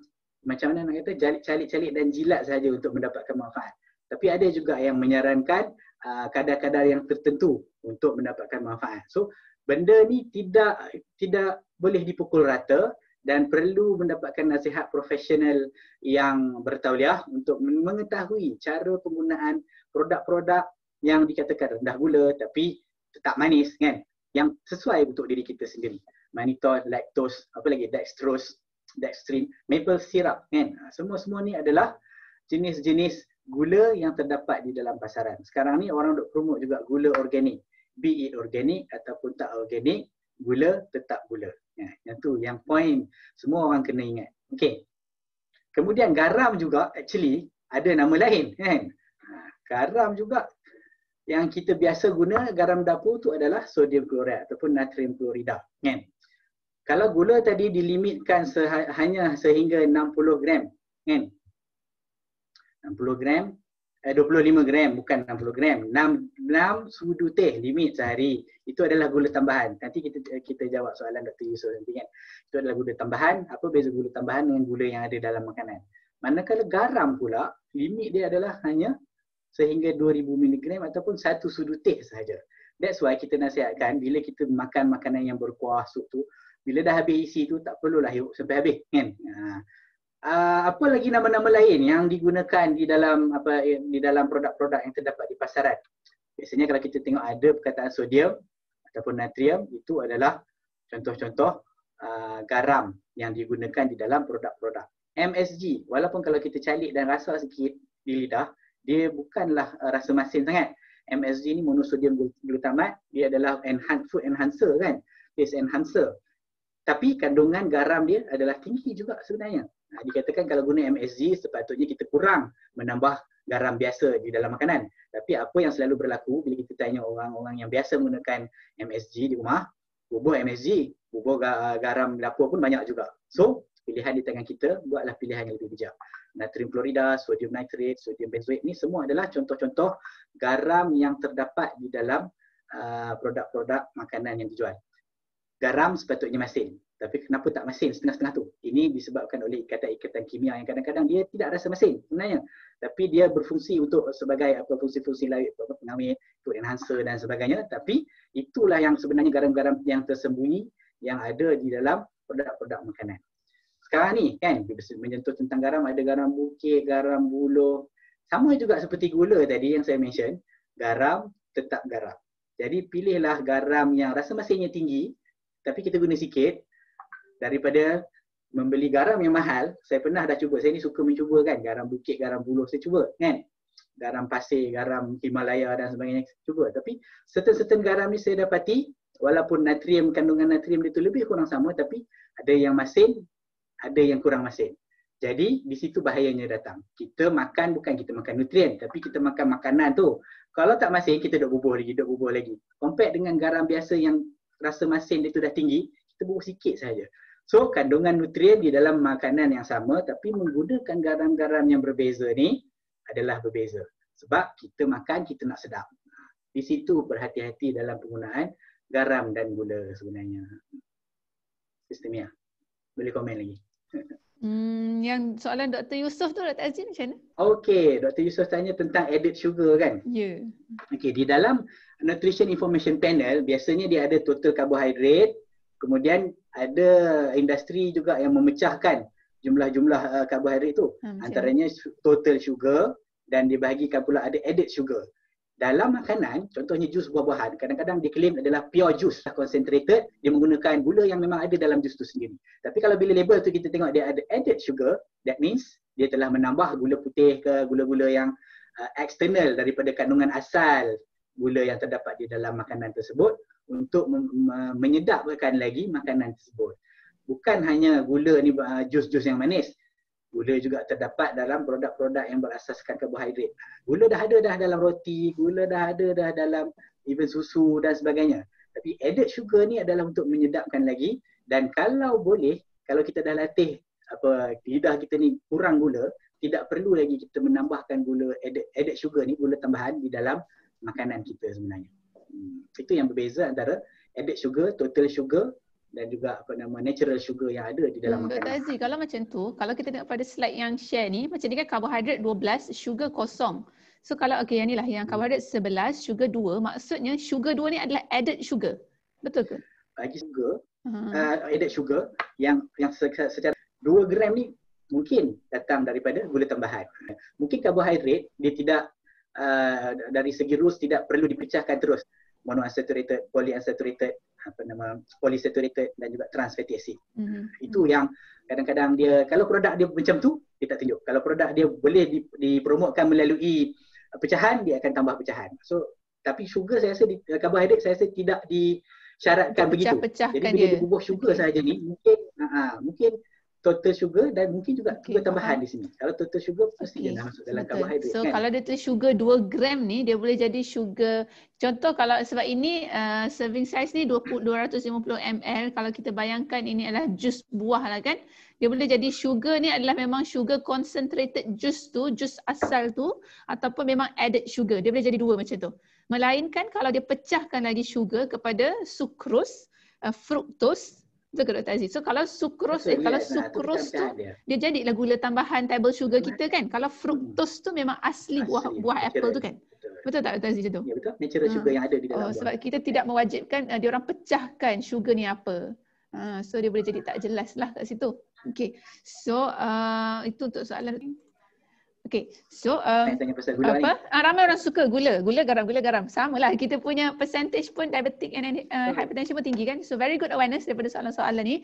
macam mana nak kata calik-calik dan jilat saja untuk mendapatkan manfaat. Tapi ada juga yang menyarankan uh, kadar-kadar yang tertentu untuk mendapatkan manfaat. So benda ni tidak tidak boleh dipukul rata dan perlu mendapatkan nasihat profesional yang bertauliah untuk mengetahui cara penggunaan produk-produk yang dikatakan rendah gula tapi tetap manis kan yang sesuai untuk diri kita sendiri. Manitol, lactose, apa lagi dextrose ekstrim. maple syrup kan. Ha, semua-semua ni adalah jenis-jenis gula yang terdapat di dalam pasaran. Sekarang ni orang dok promote juga gula organik. Be it organik ataupun tak organik, gula tetap gula. Ya, yang tu yang point semua orang kena ingat. Okey. Kemudian garam juga actually ada nama lain kan. Ha, garam juga yang kita biasa guna garam dapur tu adalah sodium chloride ataupun natrium klorida kan kalau gula tadi dilimitkan hanya sehingga 60 gram kan 60 gram eh, 25 gram bukan 60 gram 6, 6 sudu teh limit sehari itu adalah gula tambahan nanti kita kita jawab soalan Dr. Yusof nanti kan itu adalah gula tambahan apa beza gula tambahan dengan gula yang ada dalam makanan manakala garam pula limit dia adalah hanya sehingga 2000 mg ataupun satu sudu teh sahaja. That's why kita nasihatkan bila kita makan makanan yang berkuah sup tu, bila dah habis isi tu tak perlulah hiruk sampai habis kan ha. uh, apa lagi nama-nama lain yang digunakan di dalam apa di dalam produk-produk yang terdapat di pasaran biasanya kalau kita tengok ada perkataan sodium ataupun natrium itu adalah contoh-contoh uh, garam yang digunakan di dalam produk-produk MSG walaupun kalau kita calik dan rasa sikit di lidah dia bukanlah uh, rasa masin sangat MSG ni monosodium glutamat dia adalah enhanced food enhancer kan this enhancer tapi kandungan garam dia adalah tinggi juga sebenarnya. Nah, dikatakan kalau guna MSG sepatutnya kita kurang menambah garam biasa di dalam makanan. Tapi apa yang selalu berlaku bila kita tanya orang-orang yang biasa menggunakan MSG di rumah, bubur MSG, bubur garam dapur pun banyak juga. So, pilihan di tangan kita, buatlah pilihan yang lebih bijak. Natrium klorida, sodium nitrate, sodium benzoate ni semua adalah contoh-contoh garam yang terdapat di dalam uh, produk-produk makanan yang dijual garam sepatutnya masin. Tapi kenapa tak masin setengah-setengah tu? Ini disebabkan oleh ikatan-ikatan kimia yang kadang-kadang dia tidak rasa masin sebenarnya. Tapi dia berfungsi untuk sebagai apa fungsi-fungsi lain untuk pengamir, untuk enhancer dan sebagainya. Tapi itulah yang sebenarnya garam-garam yang tersembunyi yang ada di dalam produk-produk makanan. Sekarang ni kan menyentuh tentang garam ada garam bukit, garam buluh. Sama juga seperti gula tadi yang saya mention, garam tetap garam. Jadi pilihlah garam yang rasa masinnya tinggi, tapi kita guna sikit daripada membeli garam yang mahal, saya pernah dah cuba. Saya ni suka mencuba kan garam bukit, garam buluh saya cuba kan. Garam pasir, garam Himalaya dan sebagainya saya cuba. Tapi certain-certain garam ni saya dapati walaupun natrium kandungan natrium dia tu lebih kurang sama tapi ada yang masin, ada yang kurang masin. Jadi di situ bahayanya datang. Kita makan bukan kita makan nutrien tapi kita makan makanan tu. Kalau tak masin kita duk bubuh lagi, duk bubuh lagi. Compare dengan garam biasa yang rasa masin dia tu dah tinggi, kita bubuh sikit saja. So kandungan nutrien di dalam makanan yang sama tapi menggunakan garam-garam yang berbeza ni adalah berbeza. Sebab kita makan kita nak sedap. Di situ berhati-hati dalam penggunaan garam dan gula sebenarnya. Sistemnya. Boleh komen lagi. Hmm, yang soalan Dr. Yusof tu, Dr. Azin macam mana? Okay, Dr. Yusof tanya tentang added sugar kan? Ya. Yeah. Okay, di dalam nutrition information panel biasanya dia ada total karbohidrat kemudian ada industri juga yang memecahkan jumlah-jumlah uh, karbohidrat itu hmm, antaranya total sugar dan dibahagikan pula ada added sugar dalam makanan contohnya jus buah-buahan kadang-kadang diklaim adalah pure juice concentrated dia menggunakan gula yang memang ada dalam jus tu sendiri tapi kalau bila label tu kita tengok dia ada added sugar that means dia telah menambah gula putih ke gula-gula yang uh, external daripada kandungan asal gula yang terdapat di dalam makanan tersebut untuk menyedapkan lagi makanan tersebut. Bukan hanya gula ni uh, jus-jus yang manis. Gula juga terdapat dalam produk-produk yang berasaskan karbohidrat. Gula dah ada dah dalam roti, gula dah ada dah dalam even susu dan sebagainya. Tapi added sugar ni adalah untuk menyedapkan lagi dan kalau boleh kalau kita dah latih apa lidah kita ni kurang gula, tidak perlu lagi kita menambahkan gula added, added sugar ni gula tambahan di dalam makanan kita sebenarnya. Hmm. Itu yang berbeza antara added sugar, total sugar dan juga apa nama natural sugar yang ada di dalam hmm, makanan. Dr. kalau macam tu, kalau kita tengok pada slide yang share ni, macam ni kan karbohidrat 12, sugar kosong. So kalau okay, yang ni lah, yang karbohidrat hmm. 11, sugar 2, maksudnya sugar 2 ni adalah added sugar. Betul ke? Bagi sugar, hmm. uh, added sugar yang yang secara 2 gram ni mungkin datang daripada gula tambahan. Mungkin karbohidrat dia tidak uh, dari segi rules tidak perlu dipecahkan terus monounsaturated, polyunsaturated, apa nama polysaturated dan juga trans fatty acid. Mm-hmm. Itu yang kadang-kadang dia kalau produk dia macam tu dia tak tunjuk. Kalau produk dia boleh dipromotkan melalui pecahan dia akan tambah pecahan. So tapi sugar saya rasa di carbohydrate saya rasa tidak disyaratkan begitu. Jadi bila dia, dia bubuh sugar okay. saja ni mungkin uh, mungkin total sugar dan mungkin juga okay. gula tambahan di sini. Kalau total sugar pasti okay. dia dah masuk dalam karbohidrat so, kan. kalau dia total sugar 2 gram ni dia boleh jadi sugar contoh kalau sebab ini uh, serving size ni 20, 250 ml kalau kita bayangkan ini adalah jus buah lah kan. Dia boleh jadi sugar ni adalah memang sugar concentrated jus tu, jus asal tu ataupun memang added sugar. Dia boleh jadi dua macam tu. Melainkan kalau dia pecahkan lagi sugar kepada sucrose, uh, fructose Betul ke Dr. So kalau sukros, eh, kalau sukros lah, tu dia jadilah gula tambahan table sugar kita kan? Kalau hmm. fruktos tu memang asli buah buah apple tu kan? Betul tak Dr. tu? Ya betul. Natural sugar yang ada di dalam oh, buah. Sebab kita tidak mewajibkan, uh, eh, dia orang pecahkan sugar ni apa. Uh, so dia boleh jadi tak jelas lah kat situ. Okay. So uh, itu untuk soalan. Okay, so um, apa? Ah, ramai orang suka gula, gula garam, gula garam. Sama lah, kita punya percentage pun diabetic and uh, hypertension pun tinggi kan. So very good awareness daripada soalan-soalan ni.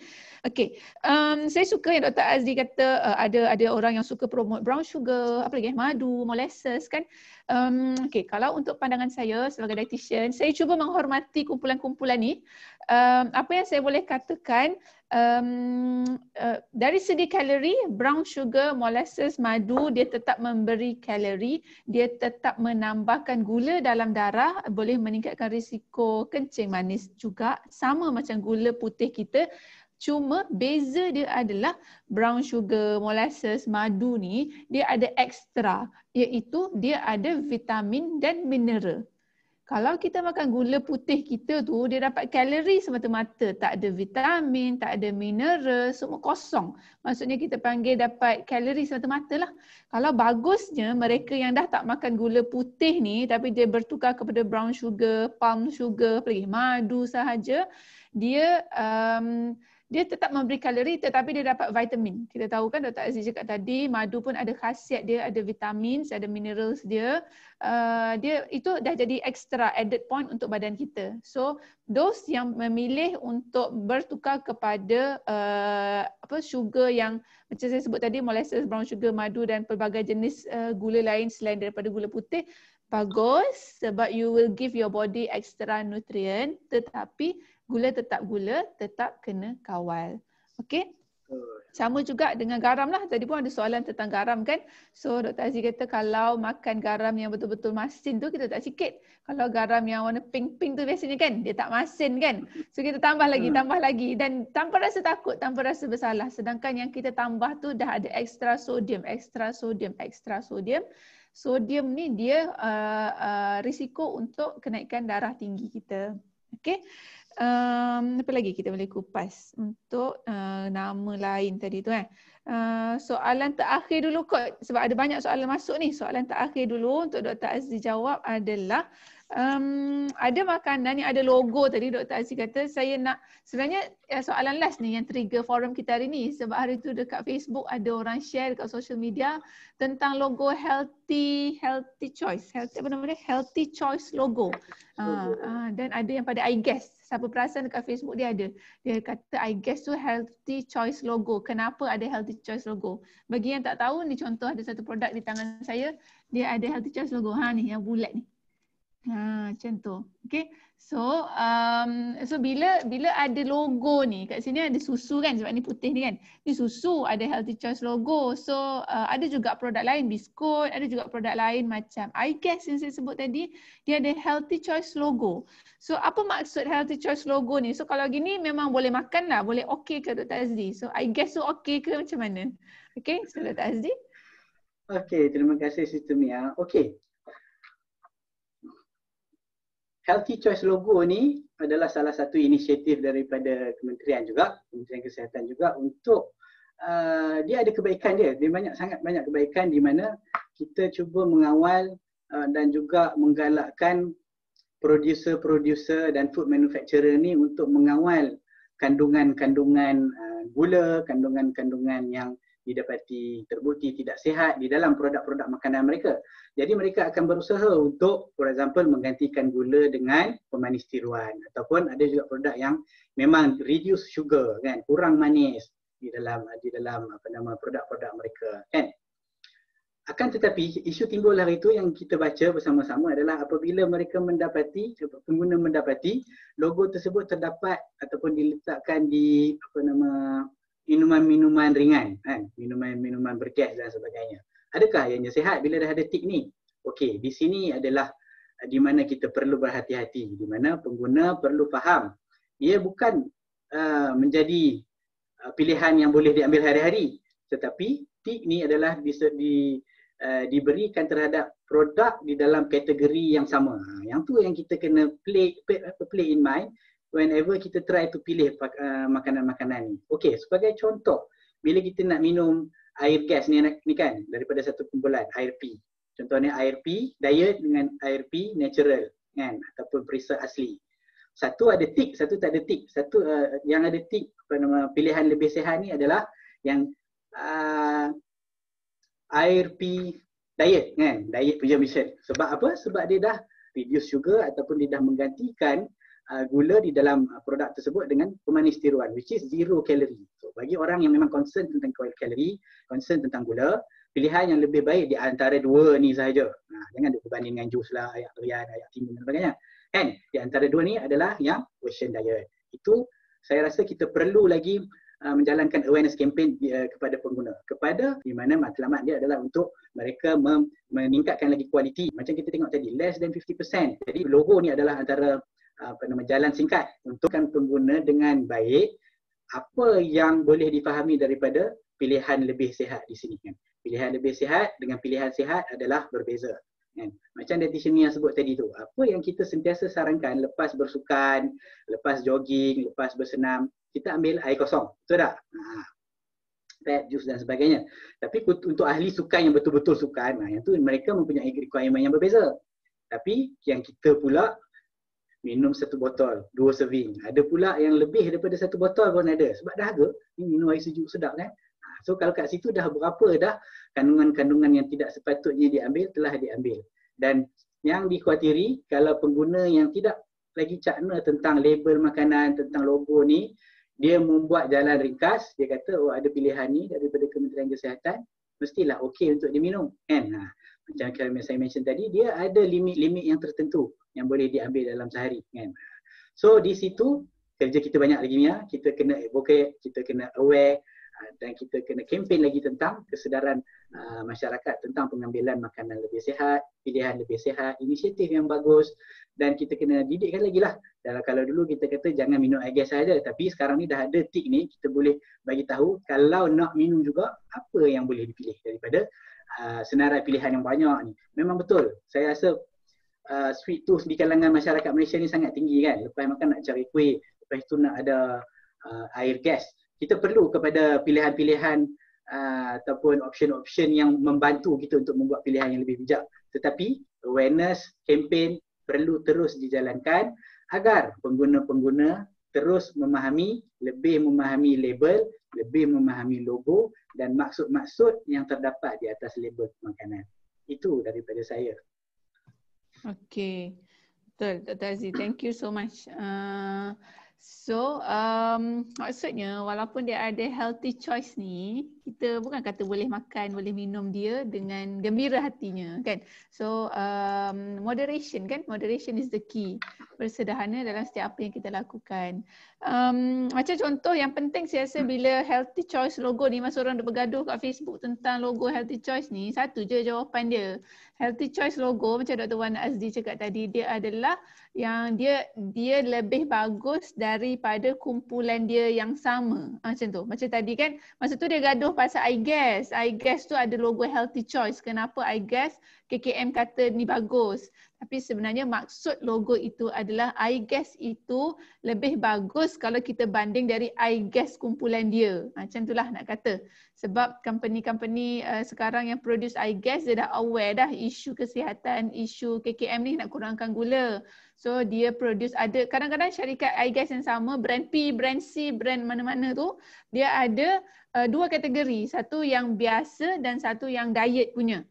Okay, um, saya suka yang Dr. Azdi kata uh, ada ada orang yang suka promote brown sugar, apa lagi, eh, madu, molasses kan. Um, okay, kalau untuk pandangan saya sebagai dietitian, saya cuba menghormati kumpulan-kumpulan ni. Um, apa yang saya boleh katakan, um, uh, dari segi kalori, brown sugar, molasses, madu, dia tetap memberi kalori, dia tetap menambahkan gula dalam darah, boleh meningkatkan risiko kencing manis juga, sama macam gula putih kita. Cuma beza dia adalah brown sugar, molasses, madu ni, dia ada ekstra, iaitu dia ada vitamin dan mineral. Kalau kita makan gula putih kita tu dia dapat kalori semata-mata, tak ada vitamin, tak ada mineral, semua kosong. Maksudnya kita panggil dapat kalori semata-mata lah. Kalau bagusnya mereka yang dah tak makan gula putih ni tapi dia bertukar kepada brown sugar, palm sugar, apa madu sahaja, dia um, dia tetap memberi kalori tetapi dia dapat vitamin. Kita tahu kan Dr. Aziz cakap tadi madu pun ada khasiat dia, ada vitamin, ada minerals dia. Uh, dia itu dah jadi extra added point untuk badan kita. So, those yang memilih untuk bertukar kepada uh, apa sugar yang macam saya sebut tadi molasses, brown sugar, madu dan pelbagai jenis uh, gula lain selain daripada gula putih bagus sebab you will give your body extra nutrient tetapi Gula tetap gula, tetap kena kawal. okay? Sama juga dengan garam lah. Tadi pun ada soalan tentang garam kan. So Dr. Aziz kata kalau makan garam yang betul-betul masin tu kita tak sikit. Kalau garam yang warna pink-pink tu biasanya kan dia tak masin kan. So kita tambah lagi, tambah lagi. Dan tanpa rasa takut, tanpa rasa bersalah. Sedangkan yang kita tambah tu dah ada extra sodium, extra sodium, extra sodium. Sodium ni dia uh, uh, risiko untuk kenaikan darah tinggi kita. Okay um, apa lagi kita boleh kupas untuk uh, nama lain tadi tu eh. Uh, soalan terakhir dulu kot sebab ada banyak soalan masuk ni. Soalan terakhir dulu untuk Dr. Azzi jawab adalah um, ada makanan yang ada logo tadi Dr. Azzi kata saya nak sebenarnya eh, soalan last ni yang trigger forum kita hari ni sebab hari tu dekat Facebook ada orang share dekat social media tentang logo healthy healthy choice healthy apa nama dia healthy choice logo, ah, logo. Uh, uh, dan ada yang pada I guess siapa perasan dekat Facebook dia ada. Dia kata I guess tu healthy choice logo. Kenapa ada healthy choice logo? Bagi yang tak tahu ni contoh ada satu produk di tangan saya, dia ada healthy choice logo. Ha ni yang bulat ni. Ha macam tu. Okay. So um, so bila bila ada logo ni, kat sini ada susu kan sebab ni putih ni kan. Ni susu ada Healthy Choice logo. So uh, ada juga produk lain, biskut, ada juga produk lain macam I guess yang saya sebut tadi, dia ada Healthy Choice logo. So apa maksud Healthy Choice logo ni? So kalau gini memang boleh makan lah, boleh okay ke Dr. Azdi? So I guess so okay ke macam mana? Okay, so Dr. Azdi. Okay, terima kasih Sister Okay, Healthy Choice logo ni adalah salah satu inisiatif daripada kementerian juga, Kementerian Kesihatan juga untuk uh, dia ada kebaikan dia, dia banyak sangat banyak kebaikan di mana kita cuba mengawal uh, dan juga menggalakkan producer-producer dan food manufacturer ni untuk mengawal kandungan-kandungan uh, gula, kandungan-kandungan yang didapati terbukti tidak sihat di dalam produk-produk makanan mereka. Jadi mereka akan berusaha untuk for example menggantikan gula dengan pemanis tiruan ataupun ada juga produk yang memang reduce sugar kan, kurang manis di dalam di dalam apa nama produk-produk mereka kan. Akan tetapi isu timbul hari itu yang kita baca bersama-sama adalah apabila mereka mendapati pengguna mendapati logo tersebut terdapat ataupun diletakkan di apa nama minuman-minuman ringan kan minuman-minuman berkes dan sebagainya adakah yang sihat bila dah ada tik ni okey di sini adalah eh, di mana kita perlu berhati-hati di mana pengguna perlu faham ia bukan uh, menjadi uh, pilihan yang boleh diambil hari-hari tetapi tik ni adalah di uh, diberikan terhadap produk di dalam kategori yang sama ha, yang tu yang kita kena play play, play in mind whenever kita try to pilih eh, makanan-makanan ni. Okey, sebagai contoh, bila kita nak minum air gas ni, ni kan daripada satu kumpulan air P. Contohnya air P diet dengan air P natural kan ataupun perisa asli. Satu ada tick, satu tak ada tick. Satu uh, yang ada tick apa nama pilihan lebih sehat ni adalah yang uh, air P diet kan diet punya preservation. Sebab apa? Sebab dia dah reduce sugar ataupun dia dah menggantikan uh, gula di dalam uh, produk tersebut dengan pemanis tiruan which is zero calorie. So bagi orang yang memang concern tentang kalori, concern tentang gula, pilihan yang lebih baik di antara dua ni sahaja. Nah, jangan duk berbanding dengan jus lah, air, durian, ayak timun dan sebagainya. Kan? Di antara dua ni adalah yang Western diet. Itu saya rasa kita perlu lagi uh, menjalankan awareness campaign uh, kepada pengguna. Kepada di mana matlamat dia adalah untuk mereka meningkatkan lagi kualiti. Macam kita tengok tadi, less than 50%. Jadi logo ni adalah antara apa nama jalan singkat untukkan pengguna dengan baik apa yang boleh difahami daripada pilihan lebih sihat di sini kan. Pilihan lebih sihat dengan pilihan sihat adalah berbeza. Kan? Macam dietitian yang sebut tadi tu, apa yang kita sentiasa sarankan lepas bersukan, lepas jogging, lepas bersenam, kita ambil air kosong. Betul tak? Ha. Pep, jus dan sebagainya. Tapi untuk ahli sukan yang betul-betul sukan, nah, ha, yang tu mereka mempunyai requirement yang berbeza. Tapi yang kita pula minum satu botol, dua serving. Ada pula yang lebih daripada satu botol pun ada. Sebab dah ni minum air sejuk sedap kan. Ha, so kalau kat situ dah berapa dah kandungan-kandungan yang tidak sepatutnya diambil telah diambil. Dan yang dikhawatiri kalau pengguna yang tidak lagi cakna tentang label makanan, tentang logo ni, dia membuat jalan ringkas, dia kata oh ada pilihan ni daripada Kementerian Kesihatan, mestilah okey untuk diminum. Kan? Ha, macam yang saya mention tadi, dia ada limit-limit yang tertentu yang boleh diambil dalam sehari kan. So di situ kerja kita banyak lagi ya. Kita kena advocate, kita kena aware ah, dan kita kena kempen lagi tentang kesedaran uh, masyarakat tentang pengambilan makanan lebih sehat, pilihan lebih sehat, inisiatif yang bagus dan kita kena didikkan lagi lah. Dalam kalau dulu kita kata jangan minum air gas saja, tapi sekarang ni dah ada tik ni kita boleh bagi tahu kalau nak minum juga apa yang boleh dipilih daripada uh, senarai pilihan yang banyak ni. Memang betul. Saya rasa uh, sweet tooth di kalangan masyarakat Malaysia ni sangat tinggi kan lepas makan nak cari kuih lepas tu nak ada uh, air gas kita perlu kepada pilihan-pilihan uh, ataupun option-option yang membantu kita untuk membuat pilihan yang lebih bijak tetapi awareness campaign perlu terus dijalankan agar pengguna-pengguna terus memahami lebih memahami label lebih memahami logo dan maksud-maksud yang terdapat di atas label makanan itu daripada saya Okay. Betul, Dr. Aziz. Thank you so much. Uh, so, um, maksudnya walaupun dia ada healthy choice ni, kita bukan kata boleh makan, boleh minum dia dengan gembira hatinya kan. So um, moderation kan, moderation is the key. Bersederhana dalam setiap apa yang kita lakukan. Um, macam contoh yang penting saya rasa bila healthy choice logo ni, masa orang bergaduh kat Facebook tentang logo healthy choice ni, satu je jawapan dia. Healthy choice logo macam Dr. Wan Azdi cakap tadi, dia adalah yang dia dia lebih bagus daripada kumpulan dia yang sama. Ha, macam tu. Macam tadi kan, masa tu dia gaduh pasal I guess. I guess tu ada logo healthy choice. Kenapa I guess KKM kata ni bagus. Tapi sebenarnya maksud logo itu adalah I guess itu lebih bagus kalau kita banding dari I guess kumpulan dia. Macam itulah nak kata. Sebab company-company eh, sekarang yang produce I guess dia dah aware dah isu kesihatan, isu KKM ni nak kurangkan gula. So dia produce ada kadang-kadang syarikat I guess yang sama brand P, brand C, brand mana-mana tu dia ada uh, dua kategori, satu yang biasa dan satu yang diet punya.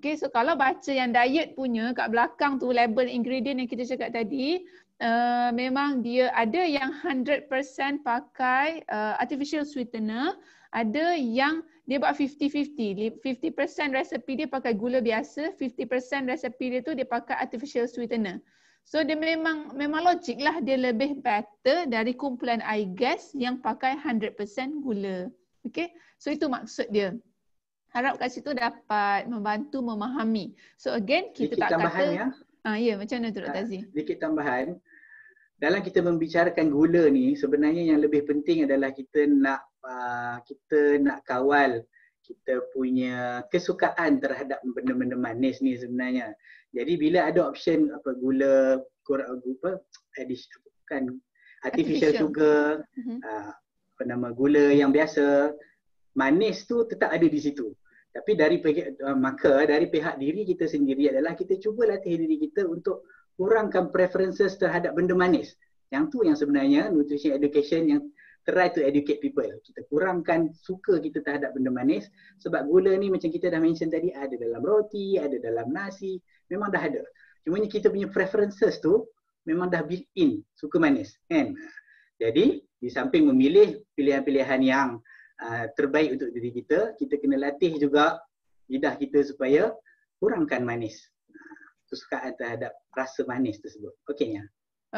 Okay, so kalau baca yang diet punya kat belakang tu label ingredient yang kita cakap tadi, uh, memang dia ada yang 100% pakai uh, artificial sweetener, ada yang dia buat 50-50. 50% resepi dia pakai gula biasa, 50% resepi dia tu dia pakai artificial sweetener. So dia memang memang logik lah dia lebih better dari kumpulan I guess yang pakai 100% gula. Okay, so itu maksud dia. Harap kat situ dapat membantu memahami. So again, kita Dikit tak kata. Ya? Ah, ya, macam mana tu Dr. Ah, Aziz? Sedikit tambahan. Dalam kita membicarakan gula ni, sebenarnya yang lebih penting adalah kita nak uh, kita nak kawal kita punya kesukaan terhadap benda-benda manis ni sebenarnya. Jadi bila ada option apa gula kurang apa edition bukan artificial, artificial. sugar mm-hmm. uh, apa nama gula yang biasa manis tu tetap ada di situ tapi dari eh, maka dari pihak diri kita sendiri adalah kita cuba latih diri kita untuk kurangkan preferences terhadap benda manis yang tu yang sebenarnya nutrition education yang try to educate people kita kurangkan suka kita terhadap benda manis sebab gula ni macam kita dah mention tadi ada dalam roti ada dalam nasi memang dah ada cuma kita punya preferences tu memang dah built in suka manis kan jadi di samping memilih pilihan-pilihan yang uh, terbaik untuk diri kita, kita kena latih juga lidah kita supaya kurangkan manis. Uh, kesukaan terhadap rasa manis tersebut. Okey, ya?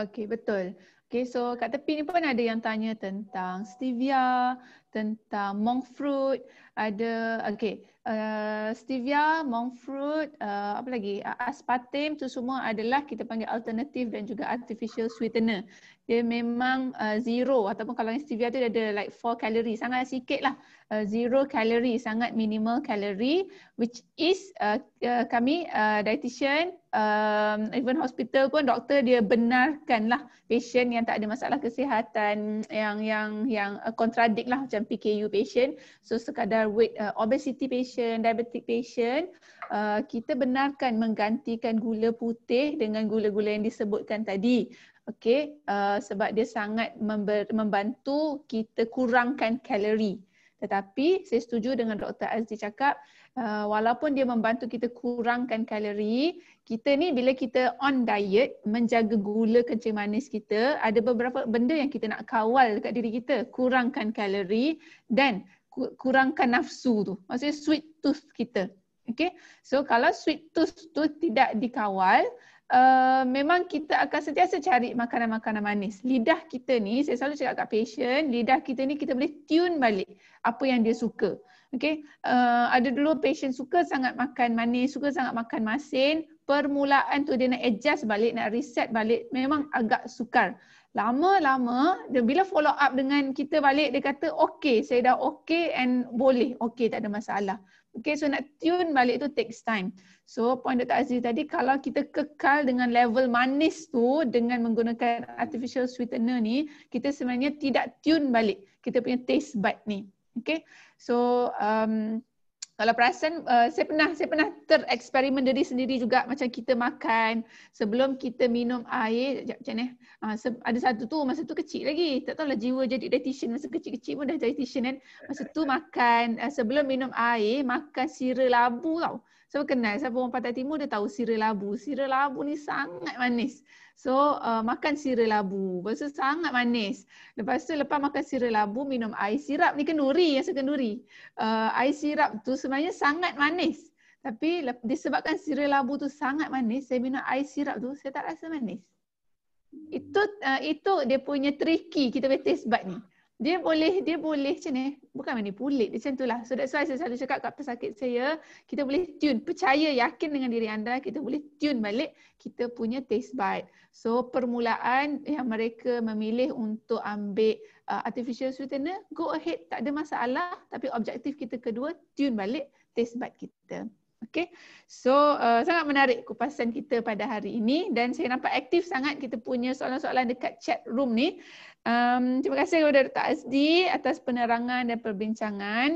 Okey, betul. Okay, so kat tepi ni pun ada yang tanya tentang stevia, tentang monk fruit, ada okay, uh, eh, stevia, monk fruit, uh, apa lagi, aspartame tu semua adalah kita panggil alternatif dan juga artificial sweetener. Dia memang uh, zero ataupun kalau yang stevia tu dia ada like four calorie, sangat sikit lah. Uh, zero calorie, sangat minimal calorie which is uh, uh, kami uh, dietitian, uh, even hospital pun doktor dia benarkan lah patient yang tak ada masalah kesihatan yang yang yang uh, contradict lah macam PKU patient so sekadar weight uh, obesity patient diabetic patient uh, kita benarkan menggantikan gula putih dengan gula-gula yang disebutkan tadi okey uh, sebab dia sangat member, membantu kita kurangkan kalori tetapi saya setuju dengan Dr. Azdi cakap Uh, walaupun dia membantu kita kurangkan kalori, kita ni bila kita on diet, menjaga gula kencing manis kita, ada beberapa benda yang kita nak kawal dekat diri kita. Kurangkan kalori dan kurangkan nafsu tu. Maksudnya sweet tooth kita. Okay. So kalau sweet tooth tu tidak dikawal, Uh, memang kita akan sentiasa cari makanan-makanan manis. Lidah kita ni, saya selalu cakap kat patient, lidah kita ni kita boleh tune balik apa yang dia suka. Okay, uh, ada dulu patient suka sangat makan manis, suka sangat makan masin. Permulaan tu dia nak adjust balik, nak reset balik memang agak sukar. Lama-lama, bila follow up dengan kita balik, dia kata okay, saya dah okay and boleh. Okay, tak ada masalah. Okay, so nak tune balik tu takes time. So, point Dr. Aziz tadi, kalau kita kekal dengan level manis tu dengan menggunakan artificial sweetener ni, kita sebenarnya tidak tune balik kita punya taste bud ni. Okay, so um, kalau perasan, uh, saya pernah saya pernah tereksperimen diri sendiri juga macam kita makan sebelum kita minum air, sekejap, macam ni. Uh, se- ada satu tu masa tu kecil lagi, tak tahu lah jiwa jadi dietitian masa kecil-kecil pun dah dietitian kan. Masa tu makan uh, sebelum minum air, makan sira labu tau. Siapa kenal? Siapa orang Pantai Timur dia tahu sira labu. Sira labu ni sangat manis. So uh, makan sirih labu. Lepas tu sangat manis. Lepas tu lepas makan sirih labu minum air sirap. Ni kenduri yang sekenduri. Uh, air sirap tu sebenarnya sangat manis. Tapi disebabkan sirih labu tu sangat manis, saya minum air sirap tu saya tak rasa manis. Itu uh, itu dia punya tricky kita punya taste bud ni dia boleh dia boleh macam ni bukan manipulate dia macam itulah so that's why saya selalu cakap kat pesakit saya kita boleh tune percaya yakin dengan diri anda kita boleh tune balik kita punya taste bud so permulaan yang mereka memilih untuk ambil uh, artificial sweetener go ahead tak ada masalah tapi objektif kita kedua tune balik taste bud kita Okay. So uh, sangat menarik kupasan kita pada hari ini dan saya nampak aktif sangat kita punya soalan-soalan dekat chat room ni. Um, terima kasih kepada Dr. Azdi atas penerangan dan perbincangan.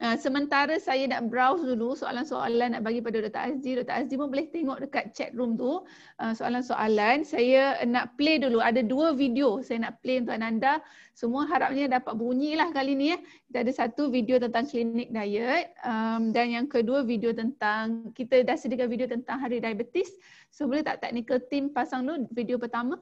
Uh, sementara saya nak browse dulu soalan-soalan nak bagi pada Dr. Azdi. Dr. Azdi pun boleh tengok dekat chat room tu ah, soalan-soalan. Uh, saya nak play dulu. Ada dua video saya nak play untuk anda. Semua harapnya dapat bunyi lah kali ni. Eh. Kita ada satu video tentang klinik diet um, dan yang kedua video tentang kita dah sediakan video tentang hari diabetes. So boleh tak teknikal team pasang dulu video pertama?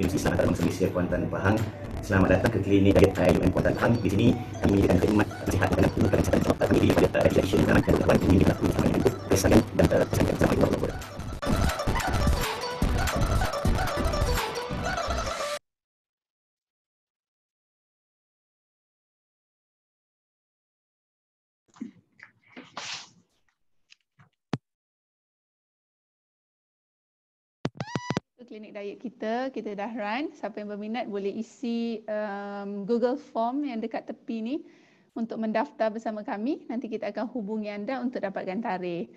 Universiti Selatan Bangsa Malaysia Kuantan Pahang. Selamat datang ke klinik Dayat IUM Kuantan Pahang. Di sini kami menyediakan khidmat kesihatan dan penuh kesihatan kepada kami di Dayat Kuantan Pahang. Ini dilakukan dengan kesan yang diet kita, kita dah run. Siapa yang berminat boleh isi um, Google Form yang dekat tepi ni untuk mendaftar bersama kami. Nanti kita akan hubungi anda untuk dapatkan tarikh.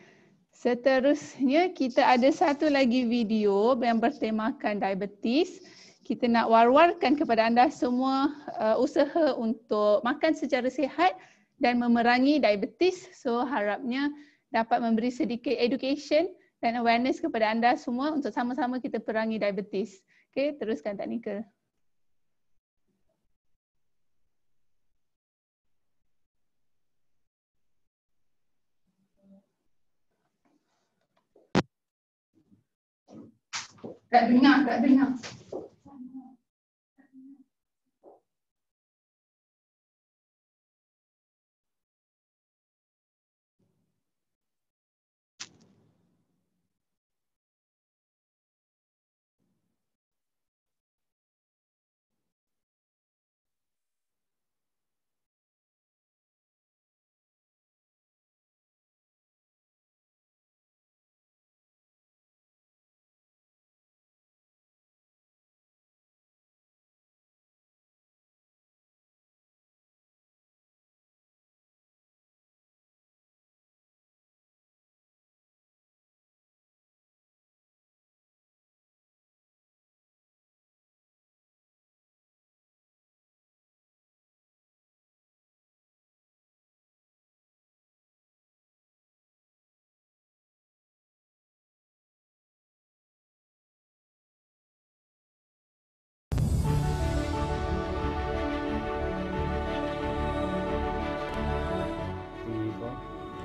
Seterusnya, kita ada satu lagi video yang bertemakan diabetes. Kita nak war-warkan kepada anda semua uh, usaha untuk makan secara sihat dan memerangi diabetes. So harapnya dapat memberi sedikit education dan awareness kepada anda semua untuk sama-sama kita perangi diabetes. Okay, teruskan tak teknikal. Tak dengar, tak dengar.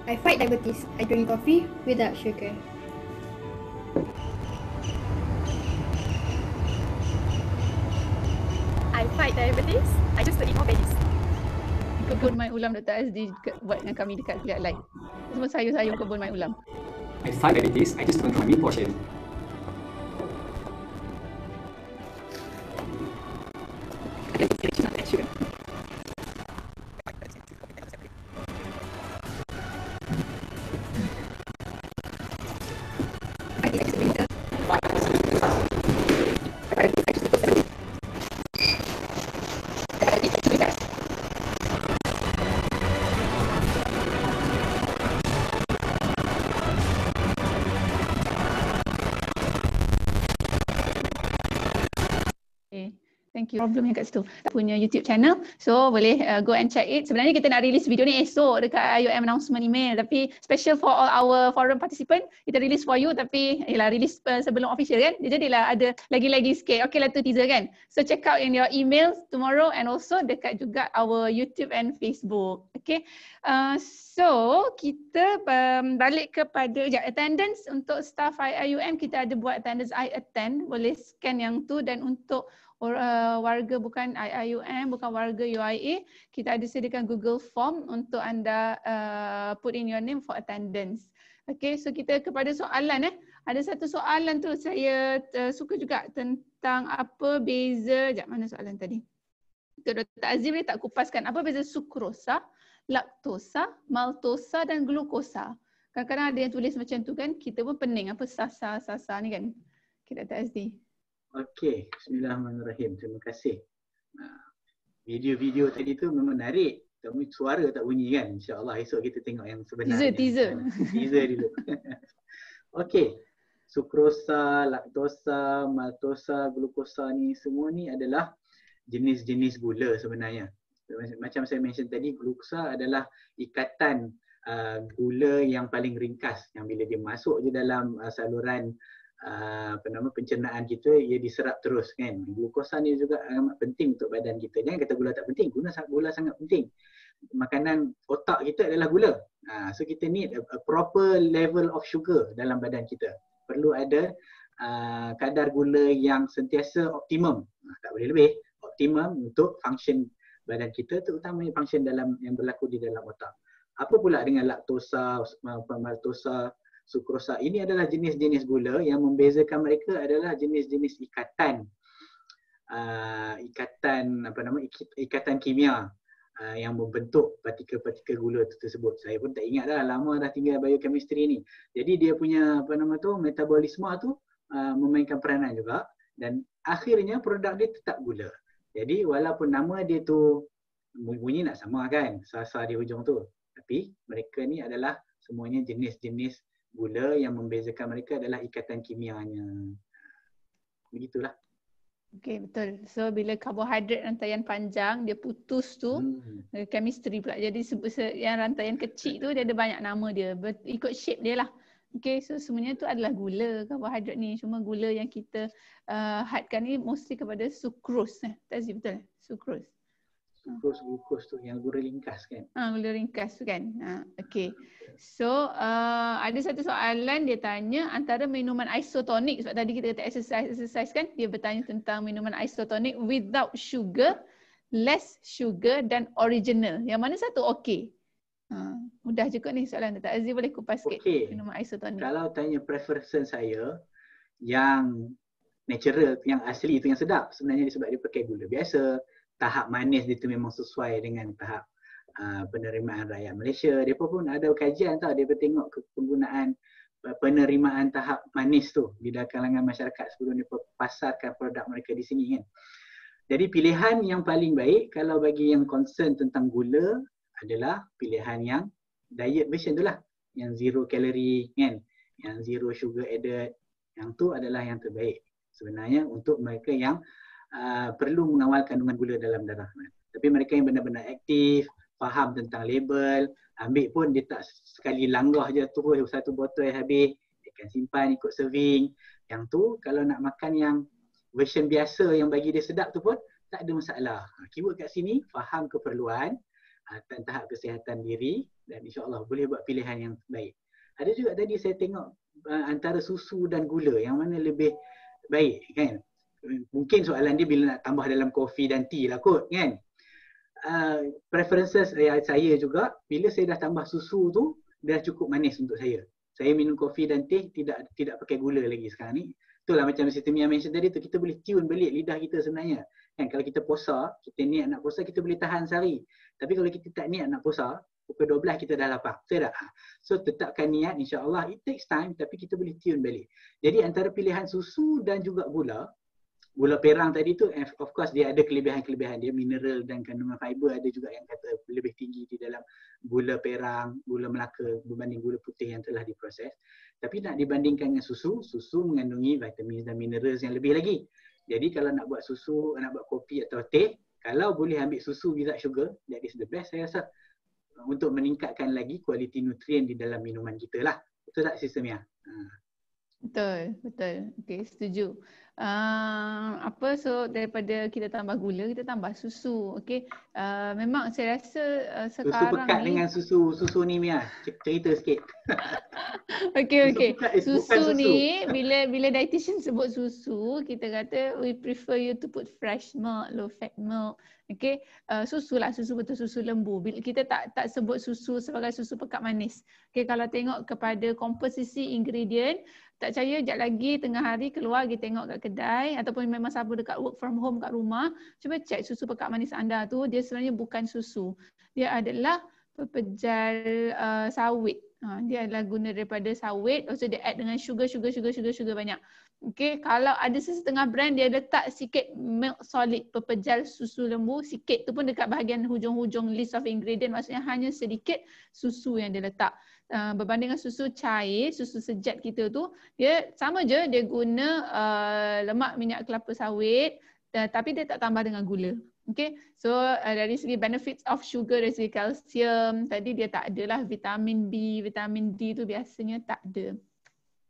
I fight diabetes. I drink coffee without sugar. I fight diabetes. I just eat more veggies. Kebun Mai Ulam Dr. SD buat dengan kami dekat Pilihat Light. Semua sayur-sayur kebun Mai Ulam. I fight diabetes. I just drink my meat portion. thank you. Problem yang kat situ. Tak punya YouTube channel. So boleh uh, go and check it. Sebenarnya kita nak release video ni esok dekat IOM announcement email. Tapi special for all our forum participant. Kita release for you tapi yalah, release uh, sebelum official kan. Jadi lah ada lagi-lagi sikit. Okay lah tu teaser kan. So check out in your email tomorrow and also dekat juga our YouTube and Facebook. Okay. Uh, so kita um, balik kepada sekejap. Attendance untuk staff IOM kita ada buat attendance I attend. Boleh scan yang tu dan untuk or, uh, warga bukan IIUM, bukan warga UIA, kita ada sediakan Google Form untuk anda uh, put in your name for attendance. Okay, so kita kepada soalan eh. Ada satu soalan tu saya uh, suka juga tentang apa beza, sekejap mana soalan tadi. Dr. Azim boleh tak kupaskan apa beza sukrosa, laktosa, maltosa dan glukosa. Kadang-kadang ada yang tulis macam tu kan, kita pun pening apa sasa-sasa ni kan. Okay, Dr. Azim. Okey, bismillahirrahmanirrahim. Terima kasih. Video-video tadi tu memang menarik. Tapi suara tak bunyi kan? InsyaAllah esok kita tengok yang sebenarnya. Teaser, teaser. teaser dulu. Okey. Sukrosa, laktosa, maltosa, glukosa ni semua ni adalah jenis-jenis gula sebenarnya. Macam saya mention tadi, glukosa adalah ikatan uh, gula yang paling ringkas. Yang bila dia masuk je dalam uh, saluran Ah, apa nama pencernaan kita ia diserap terus kan glukosa ni juga amat penting untuk badan kita jangan kata gula tak penting guna gula sangat penting makanan otak kita adalah gula ha, so kita need a proper level of sugar dalam badan kita perlu ada ah, kadar gula yang sentiasa optimum tak boleh lebih optimum untuk function badan kita terutamanya function dalam yang berlaku di dalam otak apa pula dengan laktosa maltosa sukrosa. Ini adalah jenis-jenis gula yang membezakan mereka adalah jenis-jenis ikatan uh, ikatan apa nama ikatan kimia uh, yang membentuk partikel-partikel gula itu tersebut. Saya pun tak ingat dah lama dah tinggal biochemistry ni. Jadi dia punya apa nama tu metabolisme tu uh, memainkan peranan juga dan akhirnya produk dia tetap gula. Jadi walaupun nama dia tu bunyi nak sama kan sasa di hujung tu tapi mereka ni adalah semuanya jenis-jenis gula yang membezakan mereka adalah ikatan kimianya. Begitulah. Okay, betul. So, bila karbohidrat rantaian panjang, dia putus tu, hmm. chemistry pula. Jadi, yang rantaian kecil tu, dia ada banyak nama dia. Ikut shape dia lah. Okay, so semuanya tu adalah gula karbohidrat ni. Cuma gula yang kita uh, hadkan ni mostly kepada sukrus. Eh. Tazi, betul? Sukrus glukos ah. glukos tu yang gula ringkas kan ah ha, gula ringkas tu kan ha, okey so uh, ada satu soalan dia tanya antara minuman isotonik sebab tadi kita kata exercise exercise kan dia bertanya tentang minuman isotonik without sugar less sugar dan original yang mana satu okey Ha, mudah je kot ni soalan tu. Aziz boleh kupas sikit minuman isotonik. Kalau tanya preference saya yang natural, yang asli itu yang sedap. Sebenarnya disebabkan dia pakai gula biasa tahap manis itu memang sesuai dengan tahap uh, penerimaan rakyat Malaysia. Depa pun ada kajian tau, depa tengok penggunaan penerimaan tahap manis tu di kalangan masyarakat sebelum depa pasarkan produk mereka di sini kan. Jadi pilihan yang paling baik kalau bagi yang concern tentang gula adalah pilihan yang diet version tu lah. Yang zero calorie kan. Yang zero sugar added. Yang tu adalah yang terbaik sebenarnya untuk mereka yang Ah, perlu mengawal kandungan gula dalam darah. Tapi mereka yang benar-benar aktif, faham tentang label, ambil pun dia tak sekali langgah je terus satu botol habis, dia akan simpan ikut serving. Yang tu kalau nak makan yang version biasa yang bagi dia sedap tu pun tak ada masalah. Keyword ah, kat sini faham keperluan dan ah, tahap kesihatan diri dan insyaAllah boleh buat pilihan yang baik. Ada juga tadi saya tengok antara susu dan gula yang mana lebih baik kan mungkin soalan dia bila nak tambah dalam kopi dan tea lah kot kan uh, preferences saya, eh, saya juga bila saya dah tambah susu tu dah cukup manis untuk saya saya minum kopi dan teh tidak tidak pakai gula lagi sekarang ni itulah macam sistem yang mention tadi tu kita boleh tune balik lidah kita sebenarnya kan kalau kita posa kita niat nak posa kita boleh tahan sehari tapi kalau kita tak niat nak posa pukul 12 kita dah lapar betul tak so tetapkan niat insyaallah it takes time tapi kita boleh tune balik jadi antara pilihan susu dan juga gula gula perang tadi tu eh, of course dia ada kelebihan-kelebihan dia mineral dan kandungan fiber ada juga yang kata lebih tinggi di dalam gula perang, gula melaka berbanding gula putih yang telah diproses. Tapi nak dibandingkan dengan susu, susu mengandungi vitamin dan mineral yang lebih lagi. Jadi kalau nak buat susu, nak buat kopi atau teh, kalau boleh ambil susu without sugar, that is the best saya rasa untuk meningkatkan lagi kualiti nutrien di dalam minuman kita lah. Betul tak sistemnya? Ha. Betul, betul. Okay, setuju uh, apa so daripada kita tambah gula kita tambah susu okey uh, ah, memang saya rasa uh, sekarang susu ni dengan susu susu ni Mia cerita sikit okey okey susu, okay. susu, susu ni bila bila dietitian sebut susu kita kata we prefer you to put fresh milk low fat milk okey uh, susu lah susu betul susu lembu bila kita tak tak sebut susu sebagai susu pekat manis okey kalau tengok kepada komposisi ingredient tak percaya sekejap lagi tengah hari keluar pergi tengok kat kedai ataupun memang siapa dekat work from home kat rumah cuba cek susu pekat manis anda tu dia sebenarnya bukan susu dia adalah pepejal uh, sawit ha, dia adalah guna daripada sawit also dia add dengan sugar sugar sugar sugar sugar banyak okey kalau ada sesetengah brand dia letak sikit milk solid pepejal susu lembu sikit tu pun dekat bahagian hujung-hujung list of ingredient maksudnya hanya sedikit susu yang dia letak Ah, berbanding dengan susu cair, susu sejat kita tu, dia sama je dia guna uh, lemak minyak kelapa sawit uh, tapi dia tak tambah dengan gula. Okay, so uh, dari segi benefits of sugar, dari segi kalsium, tadi dia tak adalah vitamin B, vitamin D tu biasanya tak ada.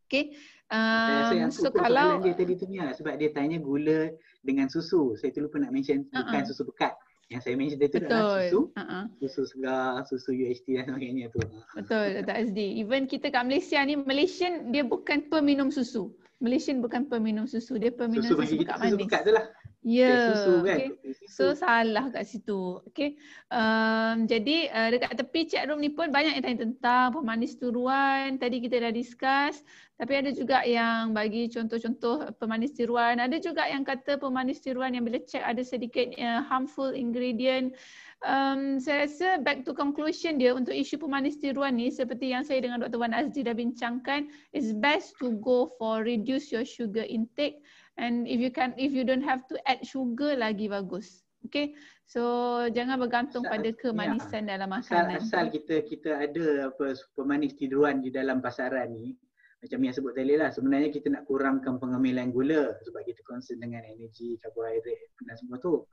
Okay, um, so so kalau, dia tadi tu sebab dia tanya gula dengan susu. Saya terlupa nak mention uh-uh. bukan susu pekat yang saya mention tadi tu adalah susu. Uh-huh. Susu segar, susu UHT dan sebagainya tu. Betul, Dr. Azdi. Even kita kat Malaysia ni, Malaysian dia bukan peminum susu. Malaysian bukan peminum susu. Dia peminum susu, susu, susu kat mana? Susu pekat tu lah. Ya. Yeah. Kan? okay. So salah kat situ. Okay. Um, jadi uh, dekat tepi chat room ni pun banyak yang tanya tentang pemanis tiruan. Tadi kita dah discuss. Tapi ada juga yang bagi contoh-contoh pemanis tiruan. Ada juga yang kata pemanis tiruan yang bila check ada sedikit uh, harmful ingredient. Um, saya rasa back to conclusion dia untuk isu pemanis tiruan ni seperti yang saya dengan Dr. Wan Azdi dah bincangkan. It's best to go for reduce your sugar intake And if you can if you don't have to add sugar lagi bagus. Okay. So jangan bergantung asal, pada kemanisan ya, dalam makanan. Asal, asal kita kita ada apa super manis tiduran di dalam pasaran ni. Macam yang sebut tadi lah. Sebenarnya kita nak kurangkan pengambilan gula sebab kita concern dengan energi, karbohidrat dan semua tu.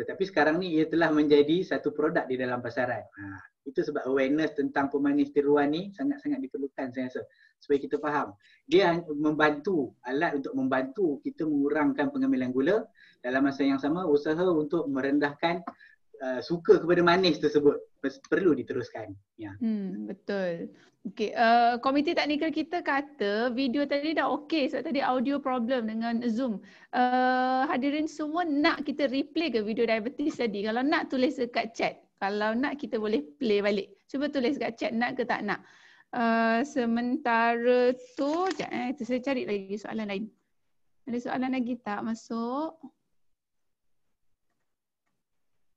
Tetapi sekarang ni ia telah menjadi satu produk di dalam pasaran. Ha. Itu sebab awareness tentang pemanis tiruan ni sangat-sangat diperlukan saya rasa supaya kita faham. Dia membantu alat untuk membantu kita mengurangkan pengambilan gula dalam masa yang sama usaha untuk merendahkan uh, suka kepada manis tersebut perlu diteruskan. Ya. Hmm, betul. Okay, uh, komiti teknikal kita kata video tadi dah okay, sebab tadi audio problem dengan Zoom. Uh, hadirin semua nak kita replay ke video diabetes tadi? Kalau nak tulis dekat chat. Kalau nak kita boleh play balik. Cuba tulis kat chat nak ke tak nak. Uh, sementara tu, jap, eh, tu, saya cari lagi soalan lain. Ada soalan lagi tak masuk?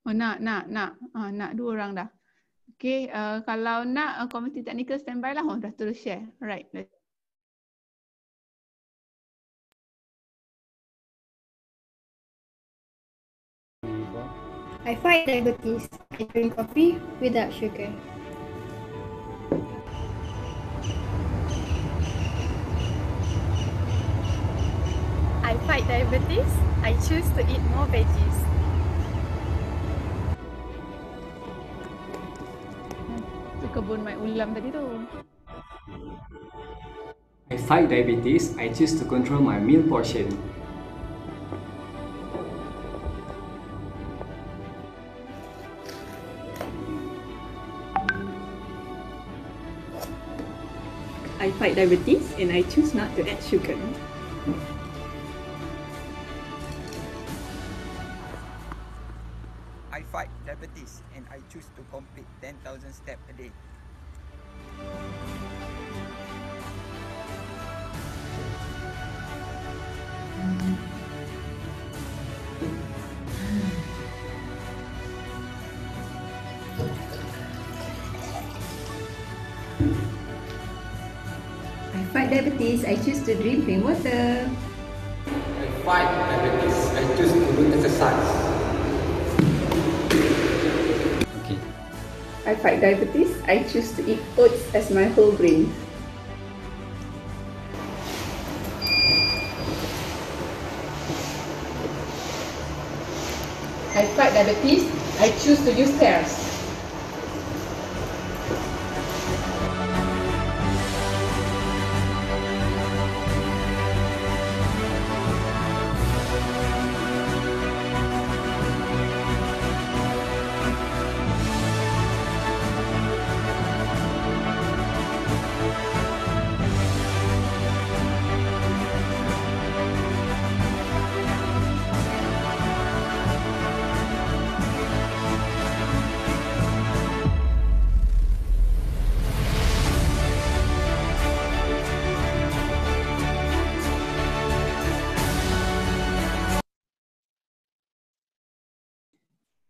Oh nak, nak, nak. Uh, nak dua orang dah. Okay, uh, eh, kalau nak uh, eh, komiti teknikal standby lah. Oh dah terus share. Alright, I fight diabetes. I drink coffee without sugar. I fight diabetes. I choose to eat more veggies. Hmm. Itu kebun mai ulam tadi tu. I fight diabetes. I choose to control my meal portion. fight diabetes and I choose not to add sugar. I fight diabetes and I choose to complete 10,000 steps a day. Mm-hmm. diabetes, I choose to drink plain water. I fight diabetes, I choose to do exercise. Okay. I fight diabetes, I choose to eat oats as my whole grain. I fight diabetes, I choose to use stairs.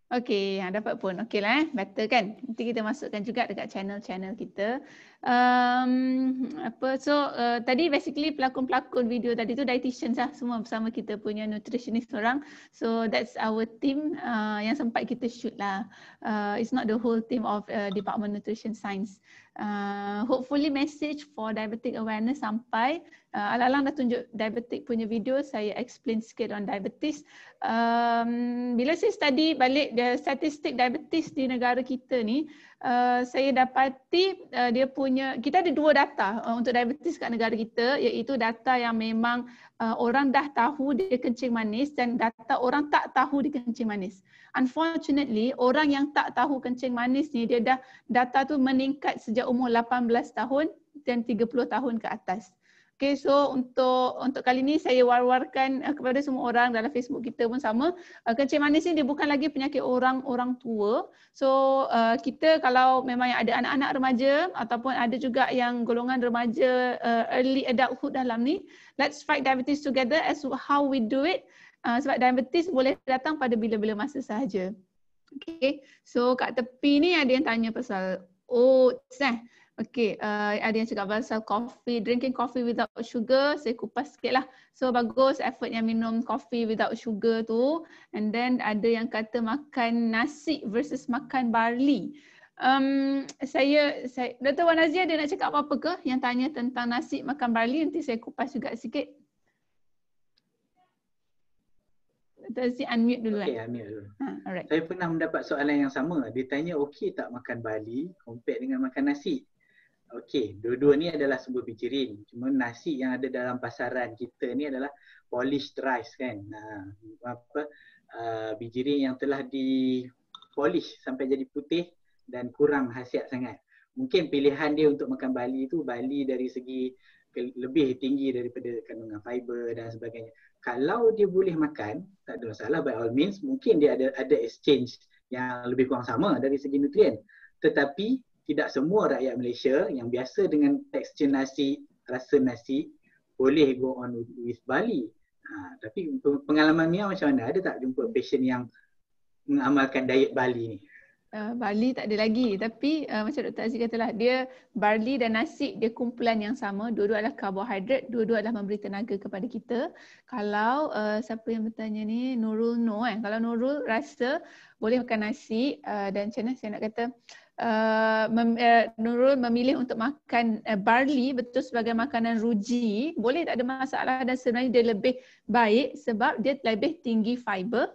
Okey, ha, dapat pun. okeylah, eh. Better kan? Nanti kita masukkan juga dekat channel-channel kita um, apa so uh, tadi basically pelakon-pelakon video tadi tu dietitian lah semua bersama kita punya nutritionist orang so that's our team uh, yang sempat kita shoot lah uh, it's not the whole team of uh, department nutrition science uh, hopefully message for diabetic awareness sampai uh, alalang dah tunjuk diabetic punya video saya explain sikit on diabetes um, bila saya study balik the statistic diabetes di negara kita ni Eh, saya dapati uh, eh, dia punya kita ada dua data uh, untuk diabetes kat negara kita iaitu data yang memang uh, orang dah tahu dia kencing manis dan data orang tak tahu dia kencing manis. Unfortunately, orang yang tak tahu kencing manis ni dia dah data tu meningkat sejak umur 18 tahun dan 30 tahun ke atas. Okay, so untuk untuk kali ini saya war-warkan eh, kepada semua orang dalam Facebook kita pun sama. Eh, Kencing manis ni dia bukan lagi penyakit orang-orang tua. So eh, kita kalau memang yang ada anak-anak remaja ataupun ada juga yang golongan remaja early adulthood dalam ni, let's fight diabetes together as how we do it. Sebab diabetes boleh datang pada bila-bila masa sahaja. Okay, so kat tepi ni ada yang tanya pasal oats eh. Okay, uh, eh, ada yang cakap pasal coffee, drinking coffee without sugar, saya kupas sikit lah. So bagus effort yang minum coffee without sugar tu. And then ada yang kata makan nasi versus makan barley. Um, saya, saya Dr. Wan Azia ada nak cakap apa-apa ke yang tanya tentang nasi makan barley? Nanti saya kupas juga sikit. Dr. Azia unmute dulu okay, kan? Eh. unmute dulu. Ha, Saya pernah mendapat soalan yang sama. Dia tanya okey tak makan barley compare dengan makan nasi? Okey, dua-dua ni adalah sumber picirin. Cuma nasi yang ada dalam pasaran kita ni adalah polished rice kan. Uh, apa uh, ha, bijirin yang telah di polish sampai jadi putih dan kurang khasiat sangat. Mungkin pilihan dia untuk makan bali tu bali dari segi lebih tinggi daripada kandungan fiber dan sebagainya. Kalau dia boleh makan, tak ada masalah by all means mungkin dia ada ada exchange yang lebih kurang sama dari segi nutrien. Tetapi tidak semua rakyat Malaysia yang biasa dengan tekstur nasi, rasa nasi boleh go on with Bali. Ha, tapi pengalaman Mia macam mana? Ada tak jumpa patient yang mengamalkan diet Bali ni? Uh, Bali tak ada lagi tapi uh, macam Dr. Aziz katalah dia barley dan nasi dia kumpulan yang sama dua-dua adalah karbohidrat dua-dua adalah memberi tenaga kepada kita kalau uh, siapa yang bertanya ni Nurul no eh kalau Nurul rasa boleh makan nasi uh, dan macam mana saya nak kata Eh, eh, Nurul memilih untuk makan uh, barley betul sebagai makanan ruji boleh tak ada masalah dan sebenarnya dia lebih baik sebab dia lebih tinggi fiber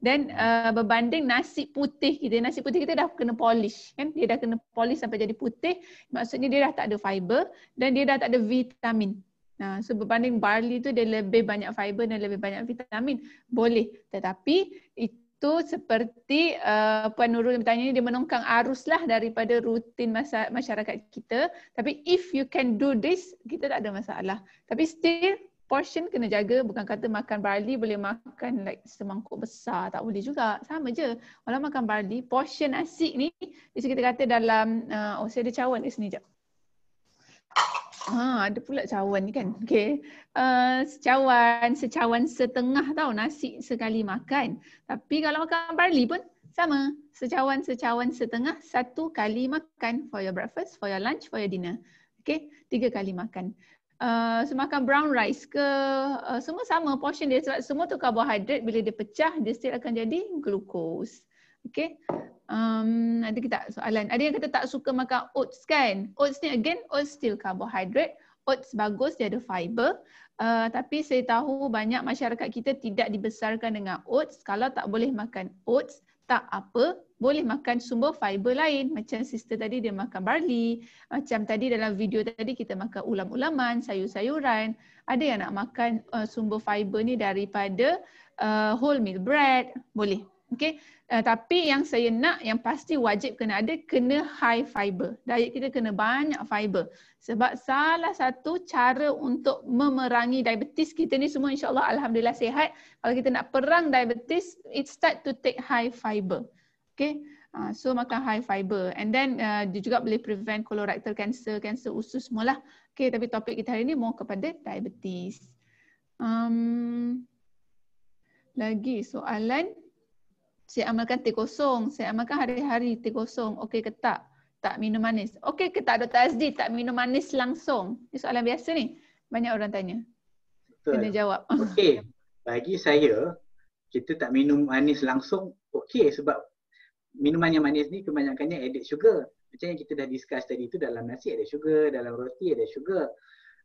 dan uh, berbanding nasi putih kita nasi putih kita dah kena polish kan dia dah kena polish sampai jadi putih maksudnya dia dah tak ada fiber dan dia dah tak ada vitamin Nah, so berbanding barley tu dia lebih banyak fiber dan lebih banyak vitamin. Boleh. Tetapi it, tu seperti uh, Puan Nurul yang bertanya ni dia menongkang arus lah daripada rutin masa, masyarakat kita tapi if you can do this kita tak ada masalah tapi still portion kena jaga bukan kata makan barley boleh makan like semangkuk besar tak boleh juga sama je kalau makan barley portion nasi ni bisa kita kata dalam uh, oh saya ada cawan kat sini jap Ha, ada pula cawan ni kan. Okay. Uh, eh, secawan, secawan setengah tau nasi sekali makan. Tapi kalau makan barley pun sama. Secawan, secawan setengah satu kali makan for your breakfast, for your lunch, for your dinner. Okay. Tiga kali makan. Uh, so makan brown rice ke uh, semua sama portion dia sebab semua tu karbohidrat bila dia pecah dia still akan jadi glucose. Okay. Um, ada kita soalan? Ada yang kata tak suka makan oats kan? Oats ni again, oats still carbohydrate. Oats bagus, dia ada fiber. Uh, tapi saya tahu banyak masyarakat kita tidak dibesarkan dengan oats. Kalau tak boleh makan oats, tak apa. Boleh makan sumber fiber lain. Macam sister tadi dia makan barley. Macam tadi dalam video tadi kita makan ulam-ulaman, sayur-sayuran. Ada yang nak makan uh, sumber fiber ni daripada uh, wholemeal bread. Boleh. Okay. Uh, tapi yang saya nak yang pasti wajib kena ada kena high fiber. Diet kita kena banyak fiber. Sebab salah satu cara untuk memerangi diabetes kita ni semua insyaAllah Alhamdulillah sihat. Kalau kita nak perang diabetes, it start to take high fiber. Okay. Uh, so makan high fiber. And then uh, dia juga boleh prevent colorectal cancer, cancer usus semualah. Okay tapi topik kita hari ni more kepada diabetes. Um, lagi soalan. Lagi soalan. Saya amalkan teh kosong. Saya amalkan hari-hari teh kosong. Okey ke tak? Tak minum manis. Okey ke tak Dr. Azdi? Tak minum manis langsung. Ini soalan biasa ni. Banyak orang tanya. Betul. Kena jawab. Okey. Bagi saya, kita tak minum manis langsung, okey sebab minuman yang manis ni kebanyakannya added sugar. Macam yang kita dah discuss tadi tu dalam nasi ada sugar, dalam roti ada sugar.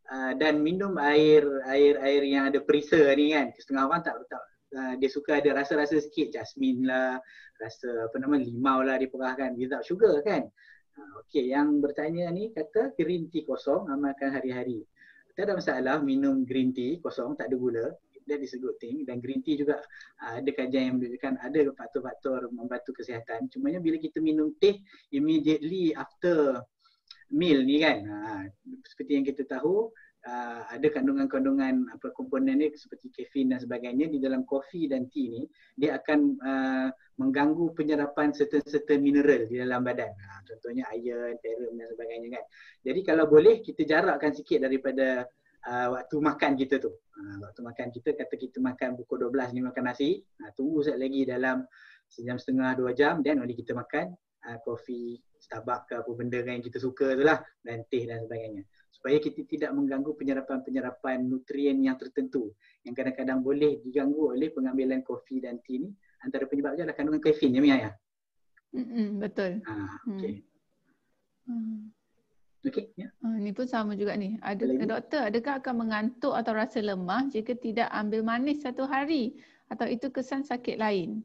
Uh, dan minum air air air yang ada perisa ni kan. Setengah orang tak, tahu. Ah, dia suka ada rasa-rasa sikit jasmine lah, rasa apa nama limau lah diperahkan without sugar kan. Ah, okey, yang bertanya ni kata green tea kosong amalkan hari-hari. Tak ada masalah minum green tea kosong tak ada gula. That is a good thing dan green tea juga ah, ada kajian yang menunjukkan ada faktor-faktor membantu kesihatan. Cumanya bila kita minum teh immediately after meal ni kan. seperti yang kita tahu uh, ada kandungan-kandungan apa komponen ni seperti kafein dan sebagainya di dalam kopi dan teh ni dia akan uh, mengganggu penyerapan certain-certain mineral di dalam badan. Ha, contohnya iron, ferrum dan sebagainya kan. Jadi kalau boleh kita jarakkan sikit daripada uh, waktu makan kita tu. Ha, waktu makan kita kata kita makan pukul 12 ni makan nasi, ha, tunggu sekejap lagi dalam sejam setengah, dua jam dan boleh kita makan uh, kopi Starbucks ke apa benda kan yang kita suka tu lah dan teh dan sebagainya supaya kita tidak mengganggu penyerapan-penyerapan nutrien yang tertentu yang kadang-kadang boleh diganggu oleh pengambilan kopi dan teh ni antara penyebabnya adalah kandungan kafein ya Mia ya. Ah, hmm betul. Ha okey. Hmm. Okey ya. Yeah. ni pun sama juga ni. Ada doktor adakah akan mengantuk atau rasa lemah jika tidak ambil manis satu hari atau itu kesan sakit lain?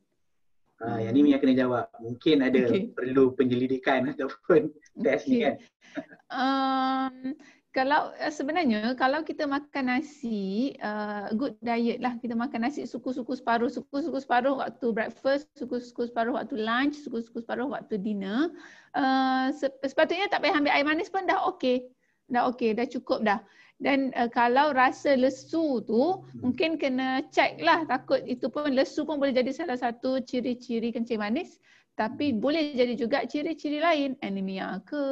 Ha uh, yang ni Mia kena jawab. Mungkin ada okay. perlu penyelidikan ataupun test okay. ni kan. Um kalau eh, sebenarnya kalau kita makan nasi uh, good diet lah kita makan nasi suku-suku separuh suku-suku separuh waktu breakfast suku-suku separuh waktu lunch suku-suku separuh waktu dinner uh, sepatutnya tak payah ambil air manis pun dah okey dah okey dah cukup dah dan uh, kalau rasa lesu tu hmm. mungkin kena check lah takut itu pun lesu pun boleh jadi salah satu ciri-ciri kencing manis tapi hmm. boleh jadi juga ciri-ciri lain anemia ke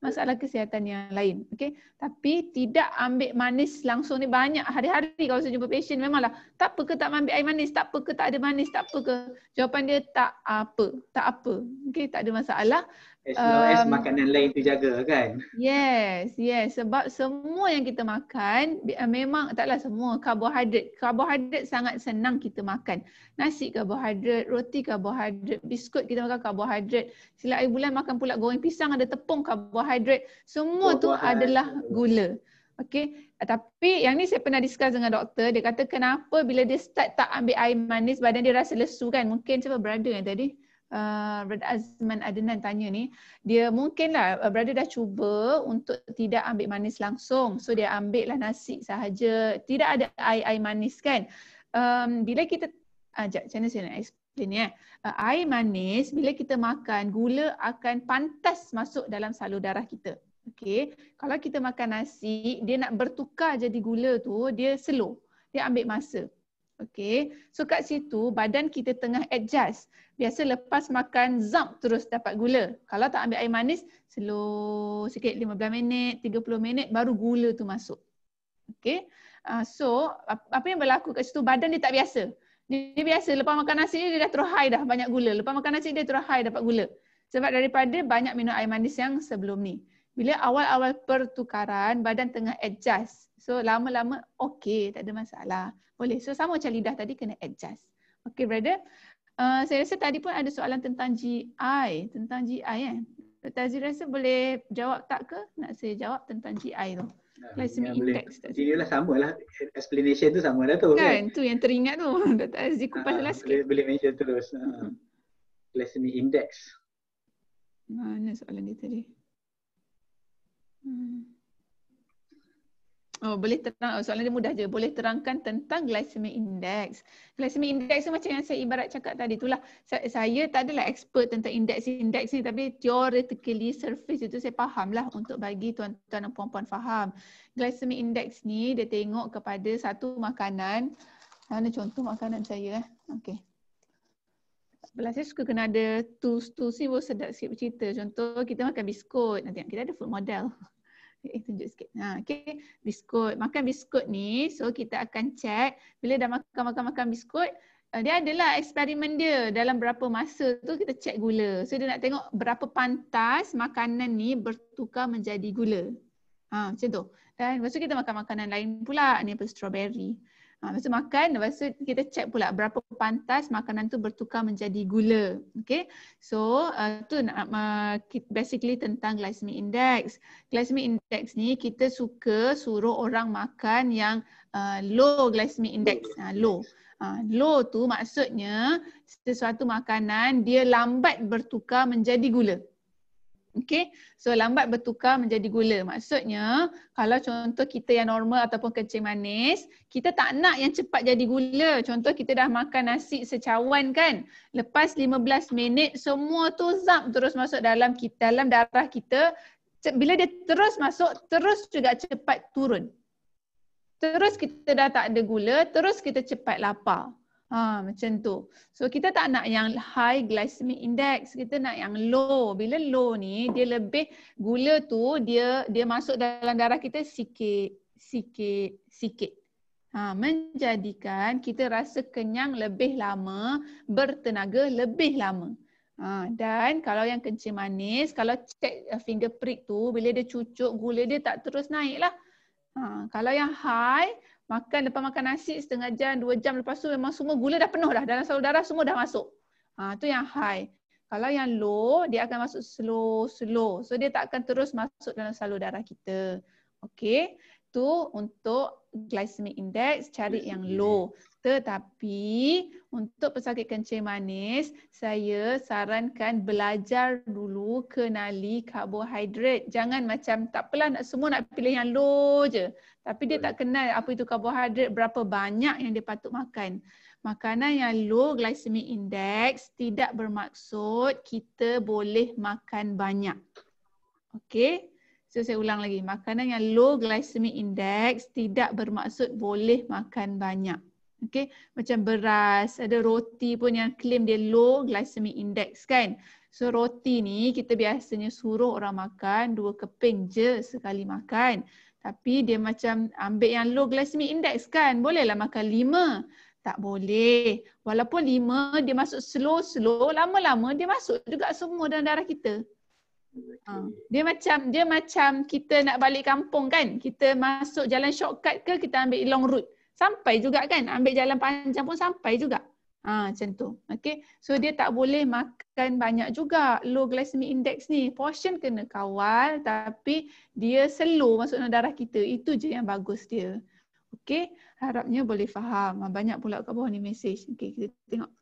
masalah kesihatan yang lain. Okay. Tapi tidak ambil manis langsung ni banyak hari-hari kalau saya jumpa pasien memanglah tak apa ke tak ambil air manis, tak apa ke tak ada manis, tak apa ke. Jawapan dia tak apa, tak apa. Okay. Tak ada masalah as um, makanan lain tu jaga kan. Yes, yes. Sebab semua yang kita makan eh, memang taklah semua karbohidrat. Karbohidrat sangat senang kita makan. Nasi karbohidrat, roti karbohidrat, biskut kita makan karbohidrat. Sila air bulan makan pula goreng pisang ada tepung karbohidrat. Semua tu adalah gula. Okay. Tapi yang ni saya pernah discuss dengan doktor. Dia kata kenapa bila dia start tak ambil air manis badan dia rasa lesu kan. Mungkin siapa berada yang tadi? uh, Brother Azman Adnan tanya ni, dia mungkinlah uh, brother dah cuba untuk tidak ambil manis langsung. So dia ambil lah nasi sahaja, tidak ada air-air manis kan. Um, bila kita, ajak ah, macam mana saya nak explain ya. Uh, air manis, bila kita makan, gula akan pantas masuk dalam salur darah kita. Okay. Kalau kita makan nasi, dia nak bertukar jadi gula tu, dia slow. Dia ambil masa. Okay. So kat situ badan kita tengah adjust. Biasa lepas makan zap terus dapat gula. Kalau tak ambil air manis, slow sikit 15 minit, 30 minit baru gula tu masuk. Okay. Uh, ah, so apa yang berlaku kat situ badan dia tak biasa. Dia, biasa lepas makan nasi dia dah terus high dah banyak gula. Lepas makan nasi dia terus high dapat gula. Sebab daripada banyak minum air manis yang sebelum ni bila awal-awal pertukaran badan tengah adjust so lama-lama okay tak ada masalah boleh so sama macam lidah tadi kena adjust Okay, brother uh, saya rasa tadi pun ada soalan tentang GI tentang GI eh Tazi rasa boleh jawab tak ke nak saya jawab tentang GI tu Glycemic index Ini lah sama lah Explanation tu sama lah tu Kan, kan? tu yang teringat tu Dr. Aziz kupas ha, lah ah, sikit boleh, boleh mention terus ah. Glycemic index Mana soalan dia tadi Hmm. Oh, boleh terang. Oh, soalan dia mudah je. Boleh terangkan tentang glycemic index. Glycemic index tu macam yang saya ibarat cakap tadi itulah. Saya, saya tak adalah expert tentang index-index ni tapi theoretically surface itu saya faham lah untuk bagi tuan-tuan dan puan-puan faham. Glycemic index ni dia tengok kepada satu makanan. Mana contoh makanan saya eh. Okay sebelah saya suka kena ada tools-tools ni pun sedap sikit bercerita. Contoh kita makan biskut. Nanti kita ada full model. Eh, tunjuk sikit. Ha, okay. Biskut. Makan biskut ni, so kita akan check bila dah makan-makan-makan biskut, eh, dia adalah eksperimen dia dalam berapa masa tu kita check gula. So dia nak tengok berapa pantas makanan ni bertukar menjadi gula. Ha, macam tu. Dan lepas tu kita makan makanan lain pula. Ni apa? Strawberry. Ha, masa makan, lepas tu kita check pula berapa pantas makanan tu bertukar menjadi gula. Okay. So, uh, tu uh, basically tentang glycemic index. Glycemic index ni kita suka suruh orang makan yang uh, low glycemic index. Ha, low. Ha, low tu maksudnya sesuatu makanan dia lambat bertukar menjadi gula. Okay, so lambat bertukar menjadi gula. Maksudnya, kalau contoh kita yang normal ataupun kencing manis, kita tak nak yang cepat jadi gula. Contoh kita dah makan nasi secawan kan, lepas 15 minit semua tu zap terus masuk dalam kita, dalam darah kita. Bila dia terus masuk, terus juga cepat turun. Terus kita dah tak ada gula, terus kita cepat lapar. Ha, macam tu. So kita tak nak yang high glycemic index, kita nak yang low. Bila low ni dia lebih gula tu dia dia masuk dalam darah kita sikit, sikit, sikit. Ha, menjadikan kita rasa kenyang lebih lama, bertenaga lebih lama. Ha, dan kalau yang kencing manis, kalau check uh, finger prick tu, bila dia cucuk gula dia tak terus naik lah. Ha, kalau yang high, makan lepas makan nasi setengah jam, dua jam lepas tu memang semua gula dah penuh dah. Dalam saluran darah semua dah masuk. Ha, tu yang high. Kalau yang low, dia akan masuk slow-slow. So dia tak akan terus masuk dalam saluran darah kita. Okay. Tu untuk glycemic index cari yes. yang low. Tetapi untuk pesakit kencing manis, saya sarankan belajar dulu kenali karbohidrat. Jangan macam tak pelan semua nak pilih yang low je. Tapi dia tak kenal apa itu karbohidrat, berapa banyak yang dia patut makan. Makanan yang low glycemic index tidak bermaksud kita boleh makan banyak. Okey? So saya ulang lagi, makanan yang low glycemic index tidak bermaksud boleh makan banyak. Okay, macam beras, ada roti pun yang claim dia low glycemic index kan. So roti ni kita biasanya suruh orang makan dua keping je sekali makan. Tapi dia macam ambil yang low glycemic index kan, bolehlah makan lima. Tak boleh. Walaupun lima dia masuk slow-slow, lama-lama dia masuk juga semua dalam darah kita. Ah. Dia macam dia macam kita nak balik kampung kan? Kita masuk jalan shortcut ke kita ambil long route? Sampai juga kan? Ambil jalan panjang pun sampai juga. Ha, macam tu. Okay. So dia tak boleh makan banyak juga low glycemic index ni. Portion kena kawal tapi dia slow masuk dalam darah kita. Itu je yang bagus dia. Okay. Harapnya boleh faham. Ah, banyak pula kat bawah ni message. Okay. Kita tengok.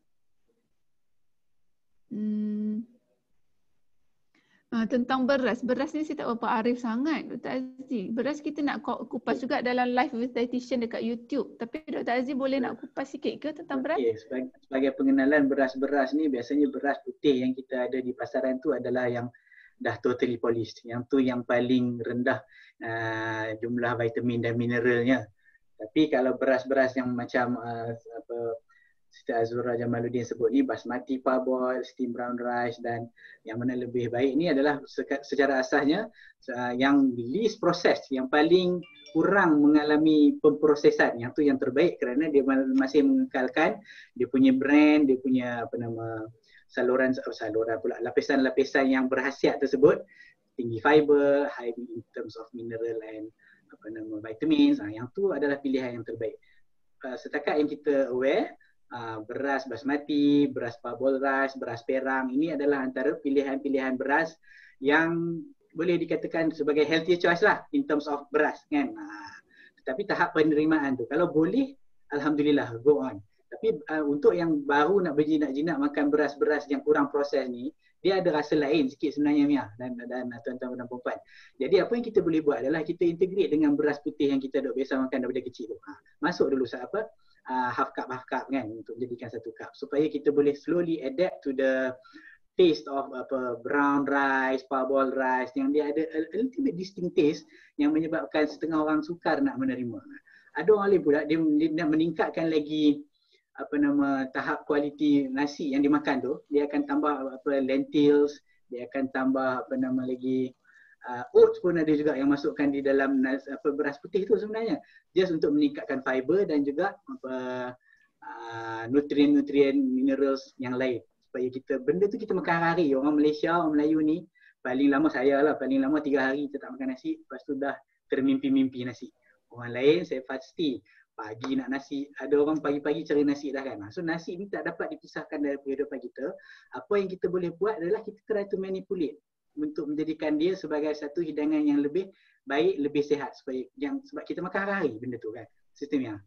Hmm. Ah, tentang beras. Beras ni saya tak berapa arif sangat Dr. Aziz. Beras kita nak kupas juga dalam live with dietitian dekat YouTube. Tapi Dr. Aziz boleh nak kupas sikit ke tentang beras? Okay. Sebagai, sebagai pengenalan beras-beras ni biasanya beras putih yang kita ada di pasaran tu adalah yang dah totally polished. Yang tu yang paling rendah uh, jumlah vitamin dan mineralnya. Tapi kalau beras-beras yang macam uh, apa, Siti Azura Jamaluddin sebut ni basmati parboiled, steam brown rice dan yang mana lebih baik ni adalah secara asasnya uh, yang least processed, yang paling kurang mengalami pemprosesan. Yang tu yang terbaik kerana dia masih mengekalkan dia punya brand, dia punya apa nama saluran oh, saluran pula lapisan-lapisan yang berhasiat tersebut tinggi fiber, high in terms of mineral and apa nama vitamins. Ha, yang tu adalah pilihan yang terbaik. Uh, setakat yang kita aware Ah, beras basmati, beras parbol rice, beras perang. Ini adalah antara pilihan-pilihan beras yang boleh dikatakan sebagai healthy choice lah in terms of beras kan. Ah, Tapi tahap penerimaan tu kalau boleh alhamdulillah go on. Tapi uh, untuk yang baru nak berjinak-jinak makan beras-beras yang kurang proses ni, dia ada rasa lain sikit sebenarnya Mia dan, dan, dan tuan-tuan dan puan-puan. Jadi apa yang kita boleh buat adalah kita integrate dengan beras putih yang kita dah biasa makan daripada kecil tu. Ha, masuk dulu apa? uh, half cup half cup kan untuk jadikan satu cup supaya kita boleh slowly adapt to the taste of apa brown rice, parboiled rice yang dia ada a little bit distinct taste yang menyebabkan setengah orang sukar nak menerima. Ada orang lain pula dia, dia nak meningkatkan lagi apa nama tahap kualiti nasi yang dimakan tu, dia akan tambah apa lentils, dia akan tambah apa nama lagi uh, ah, oats pun ada juga yang masukkan di dalam nas, apa, beras putih tu sebenarnya just untuk meningkatkan fiber dan juga apa uh, nutrien-nutrien minerals yang lain supaya kita benda tu kita makan hari orang Malaysia orang Melayu ni paling lama saya lah paling lama tiga hari kita tak makan nasi lepas tu dah termimpi-mimpi nasi orang lain saya pasti pagi nak nasi ada orang pagi-pagi cari nasi dah kan ah, so nasi ni tak dapat dipisahkan dari kehidupan kita apa yang kita boleh buat adalah kita try to manipulate untuk menjadikan dia sebagai satu hidangan yang lebih baik, lebih sehat supaya yang sebab kita makan hari-hari benda tu kan. Sistem yang.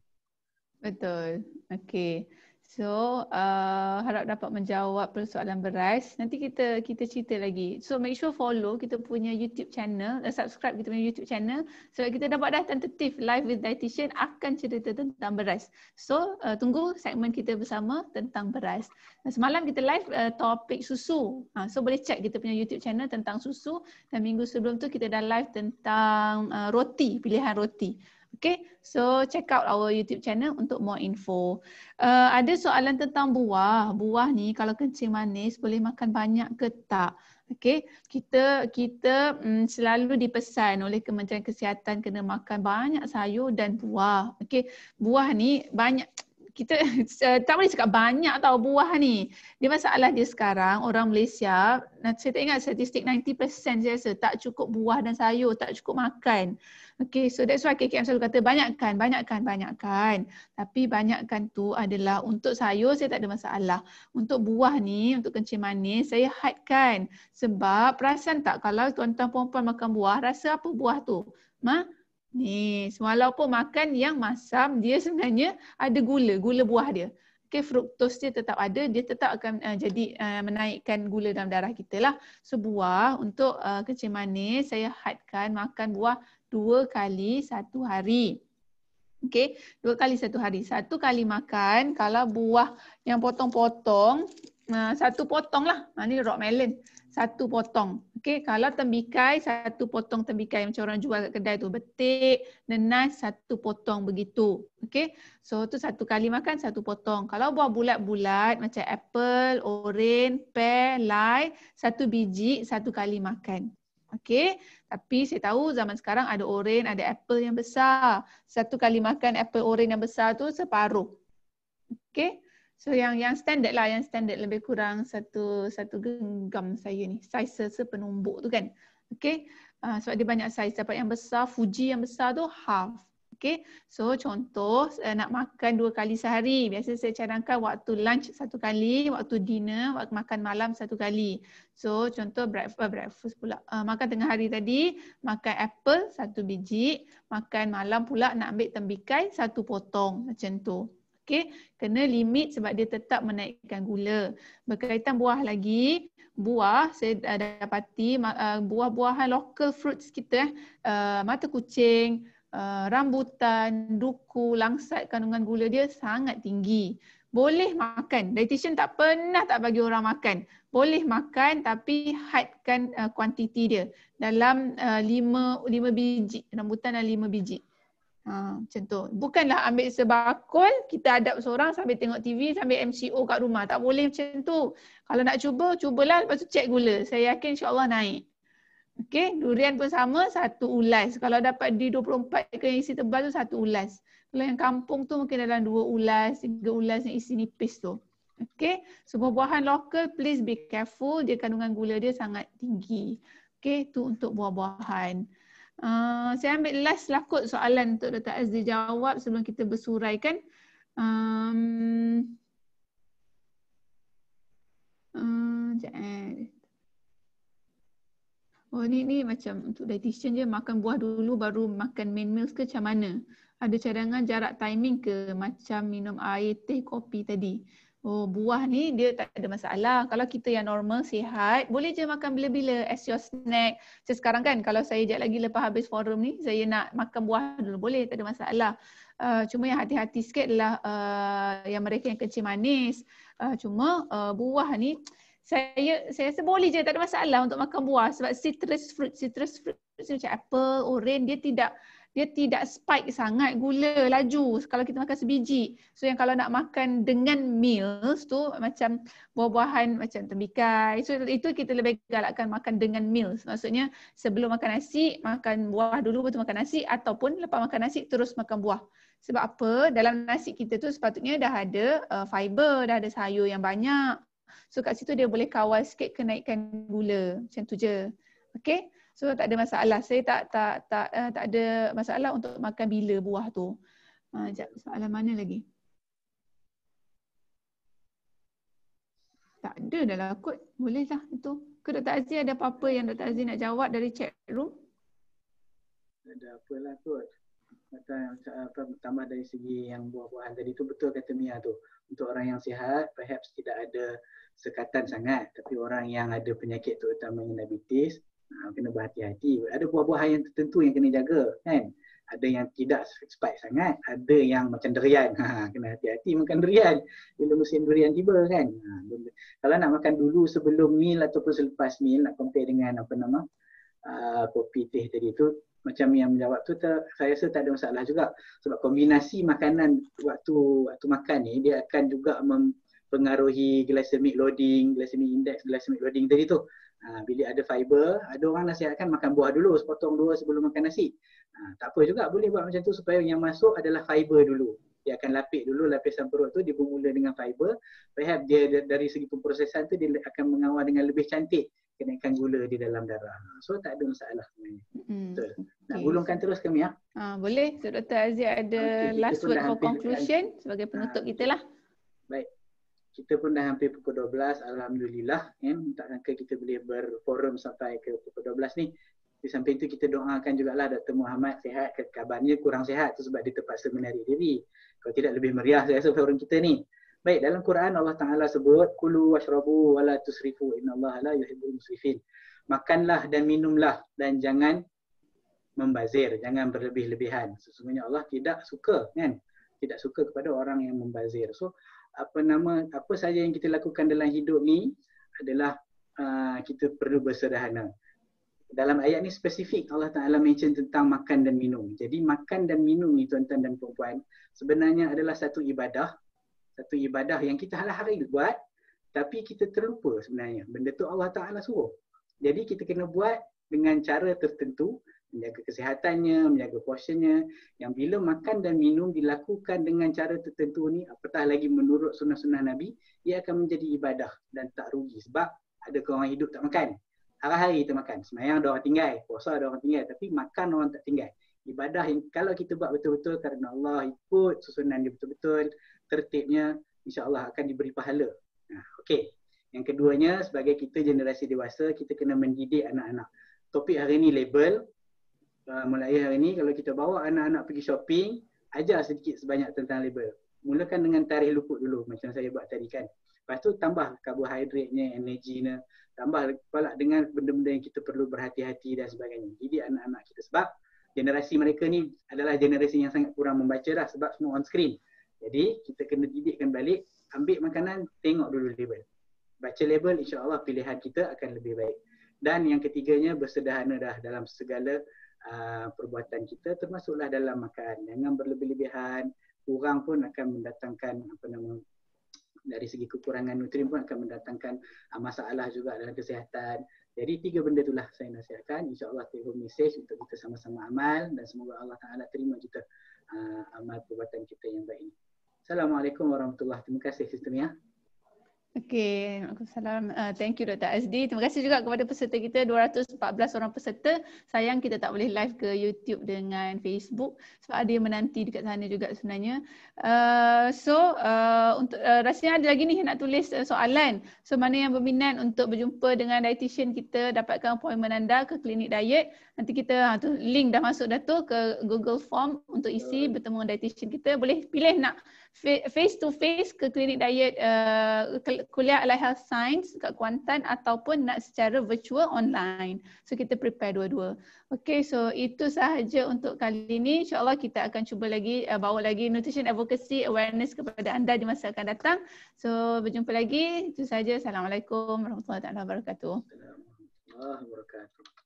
Betul. Okey. So uh, harap dapat menjawab persoalan beras. Nanti kita kita cerita lagi. So make sure follow kita punya YouTube channel, uh, subscribe kita punya YouTube channel. So kita dapat dah tentatif live with dietitian akan cerita tentang beras. So uh, tunggu segmen kita bersama tentang beras. Nah, semalam kita live uh, topik susu. Uh, so boleh check kita punya YouTube channel tentang susu. Dan minggu sebelum tu kita dah live tentang uh, roti, pilihan roti. Okay, so check out our YouTube channel untuk more info. Uh, ada soalan tentang buah. Buah ni kalau kencing manis boleh makan banyak ke tak? Okay, kita kita um, selalu dipesan oleh Kementerian Kesihatan kena makan banyak sayur dan buah. Okay, buah ni banyak kita eh, tak boleh cakap banyak tau buah ni. Dia masalah dia sekarang orang Malaysia, saya tak ingat statistik 90% saya rasa tak cukup buah dan sayur, tak cukup makan. Okay, so that's why KKM selalu kata banyakkan, banyakkan, banyakkan. Tapi banyakkan tu adalah untuk sayur saya tak ada masalah. Untuk buah ni, untuk kencing manis, saya hadkan. Sebab perasan tak kalau tuan-tuan perempuan makan buah, rasa apa buah tu? Ma? Ni, walaupun makan yang masam, dia sebenarnya ada gula, gula buah dia. Okay, fruktos dia tetap ada, dia tetap akan uh, jadi uh, menaikkan gula dalam darah kita lah. So, buah untuk uh, kecil manis, saya hadkan makan buah dua kali satu hari. Okay, dua kali satu hari. Satu kali makan, kalau buah yang potong-potong, uh, satu potong lah. Ini rock melon satu potong. Okey, kalau tembikai satu potong tembikai macam orang jual kat kedai tu, betik, nenas satu potong begitu. Okey. So tu satu kali makan satu potong. Kalau buah bulat-bulat macam apple, orange, pear, lye, satu biji satu kali makan. Okey. Tapi saya tahu zaman sekarang ada orange, ada apple yang besar. Satu kali makan apple orange yang besar tu separuh. Okey. So yang yang standard lah, yang standard lebih kurang satu satu genggam saya ni. Size sepenumbuk tu kan. Okay. Uh, sebab dia banyak size. Dapat yang besar, Fuji yang besar tu half. Okay. So contoh uh, nak makan dua kali sehari. Biasa saya cadangkan waktu lunch satu kali, waktu dinner, waktu makan malam satu kali. So contoh breakfast, eh, breakfast pula. Uh, makan tengah hari tadi, makan apple satu biji. Makan malam pula nak ambil tembikai satu potong macam tu. Okay, kena limit sebab dia tetap menaikkan gula. Berkaitan buah lagi, buah saya dapati uh, buah-buahan local fruits kita eh uh, mata kucing, uh, rambutan, duku, langsat kandungan gula dia sangat tinggi. Boleh makan. Dietitian tak pernah tak bagi orang makan. Boleh makan tapi hadkan kuantiti dia dalam 5 5 biji rambutan dan 5 biji. Ha, macam tu. Bukanlah ambil sebakul, kita adab seorang sambil tengok TV, sambil MCO kat rumah. Tak boleh macam tu. Kalau nak cuba, cubalah lepas tu cek gula. Saya yakin insyaAllah naik. Okay, durian pun sama, satu ulas. Kalau dapat di 24 ke yang isi tebal tu, satu ulas. Kalau yang kampung tu mungkin dalam dua ulas, tiga ulas yang isi nipis tu. Okay, semua buahan lokal, please be careful. Dia kandungan gula dia sangat tinggi. Okay, tu untuk buah-buahan. Uh, saya ambil last lah kot soalan untuk Dr. Azdi jawab sebelum kita bersurai kan. Um, uh, oh ni ni macam untuk dietitian je makan buah dulu baru makan main meals ke macam mana? Ada cadangan jarak timing ke macam minum air, teh, kopi tadi? Oh, buah ni dia tak ada masalah. Kalau kita yang normal, sihat, boleh je makan bila-bila as your snack. Macam sekarang kan, kalau saya jap lagi lepas habis forum ni, saya nak makan buah dulu. Boleh, tak ada masalah. Uh, cuma yang hati-hati sikit adalah uh, yang mereka yang kecil manis. Uh, cuma uh, buah ni, saya saya rasa boleh je, tak ada masalah untuk makan buah. Sebab citrus fruit, citrus fruit macam apple, orange, dia tidak dia tidak spike sangat gula laju kalau kita makan sebiji. So yang kalau nak makan dengan meals tu macam buah-buahan macam tembikai. So itu kita lebih galakkan makan dengan meals. Maksudnya sebelum makan nasi, makan buah dulu baru makan nasi ataupun lepas makan nasi terus makan buah. Sebab apa? Dalam nasi kita tu sepatutnya dah ada uh, fiber, dah ada sayur yang banyak. So kat situ dia boleh kawal sikit kenaikan gula. Macam tu je. Okay. So tak ada masalah. Saya tak tak tak uh, tak ada masalah untuk makan bila buah tu. Ah, ha, uh, jap soalan mana lagi? Tak ada dah lah kot. Boleh lah itu. Ke Dr. Aziz ada apa-apa yang Dr. Aziz nak jawab dari chat room? Ada apalah kot. Kata, yang pertama dari segi yang buah-buahan tadi tu betul kata Mia tu. Untuk orang yang sihat, perhaps tidak ada sekatan sangat. Tapi orang yang ada penyakit terutamanya diabetes, Ha, kena berhati-hati. Ada buah-buahan yang tertentu yang kena jaga kan. Ada yang tidak spike sangat, ada yang macam durian. Ha, kena hati-hati makan durian. Bila musim durian tiba kan. Ha, kalau nak makan dulu sebelum meal ataupun selepas meal nak compare dengan apa nama uh, kopi teh tadi tu macam yang menjawab tu ter, saya rasa tak ada masalah juga sebab kombinasi makanan waktu waktu makan ni dia akan juga mempengaruhi glycemic loading, glycemic index, glycemic loading tadi tu Ha, bila ada fiber, ada orang nasihatkan makan buah dulu, sepotong dua sebelum makan nasi. Ha, tak apa juga, boleh buat macam tu supaya yang masuk adalah fiber dulu. Dia akan lapik dulu lapisan perut tu, dia bermula dengan fiber. Perhaps dia dari segi pemprosesan tu, dia akan mengawal dengan lebih cantik kenaikan gula di dalam darah. Ha, so tak ada masalah. Hmm. Betul. Nak okay. gulungkan terus kami ya? Ha, boleh. So, Dr. Aziz ada okay, last word for conclusion sebagai penutup ha. kita lah kita pun dah hampir pukul 12 alhamdulillah kan eh? tak sangka kita boleh berforum sampai ke pukul 12 ni di samping itu kita doakan juga jugalah Dr. Muhammad sehat kabarnya kurang sehat tu sebab dia terpaksa menarik diri kalau tidak lebih meriah saya rasa forum kita ni baik dalam Quran Allah Taala sebut kulu washrabu wala tusrifu innallaha la yuhibbul musrifin makanlah dan minumlah dan jangan membazir jangan berlebih-lebihan sesungguhnya Allah tidak suka kan tidak suka kepada orang yang membazir so apa nama apa saja yang kita lakukan dalam hidup ni adalah uh, kita perlu bersederhana. Dalam ayat ni spesifik Allah Taala mention tentang makan dan minum. Jadi makan dan minum ni tuan-tuan dan puan-puan sebenarnya adalah satu ibadah, satu ibadah yang kita hari-hari buat tapi kita terlupa sebenarnya. Benda tu Allah Taala suruh. Jadi kita kena buat dengan cara tertentu menjaga kesihatannya, menjaga posturnya yang bila makan dan minum dilakukan dengan cara tertentu ni apatah lagi menurut sunnah-sunnah Nabi ia akan menjadi ibadah dan tak rugi sebab ada orang hidup tak makan hari-hari kita makan, semayang ada orang tinggal puasa ada orang tinggal, tapi makan orang tak tinggal ibadah yang kalau kita buat betul-betul kerana Allah ikut susunan dia betul-betul tertibnya insya Allah akan diberi pahala nah, okay. yang keduanya sebagai kita generasi dewasa kita kena mendidik anak-anak topik hari ni label uh, mulai hari ni kalau kita bawa anak-anak pergi shopping ajar sedikit sebanyak tentang label mulakan dengan tarikh luput dulu macam saya buat tadi kan lepas tu tambah karbohidratnya energinya tambah pula dengan benda-benda yang kita perlu berhati-hati dan sebagainya jadi anak-anak kita sebab generasi mereka ni adalah generasi yang sangat kurang membaca dah sebab semua on screen jadi kita kena didikkan balik ambil makanan tengok dulu label baca label insyaallah pilihan kita akan lebih baik dan yang ketiganya bersederhana dah dalam segala Uh, perbuatan kita termasuklah dalam makan jangan berlebih-lebihan kurang pun akan mendatangkan apa nama dari segi kekurangan nutrien pun akan mendatangkan uh, masalah juga dalam kesihatan jadi tiga benda itulah saya nasihatkan insyaallah take message untuk kita sama-sama amal dan semoga Allah Taala terima juga uh, amal perbuatan kita yang baik ini Assalamualaikum warahmatullahi wabarakatuh. Terima kasih sistemnya. Okay, Waalaikumsalam. Uh, thank you Dr. Azdi. Terima kasih juga kepada peserta kita, 214 orang peserta. Sayang kita tak boleh live ke YouTube dengan Facebook sebab ada yang menanti dekat sana juga sebenarnya. Uh, so, uh, untuk uh, ah, rasanya ada lagi ni nak tulis uh, soalan. So, mana yang berminat untuk berjumpa dengan dietitian kita, dapatkan appointment anda ke klinik diet. Nanti kita, ha, tu link dah masuk dah tu ke Google Form untuk isi bertemu ya. dengan dietitian kita. Boleh pilih nak face to face ke klinik diet uh, kuliah allied health science kat Kuantan ataupun nak secara virtual online. So kita prepare dua-dua. Okay so itu sahaja untuk kali ini. InsyaAllah kita akan cuba lagi uh, bawa lagi nutrition advocacy awareness kepada anda di masa akan datang. So berjumpa lagi. Itu sahaja. Assalamualaikum warahmatullahi wabarakatuh. Assalamualaikum warahmatullahi wabarakatuh.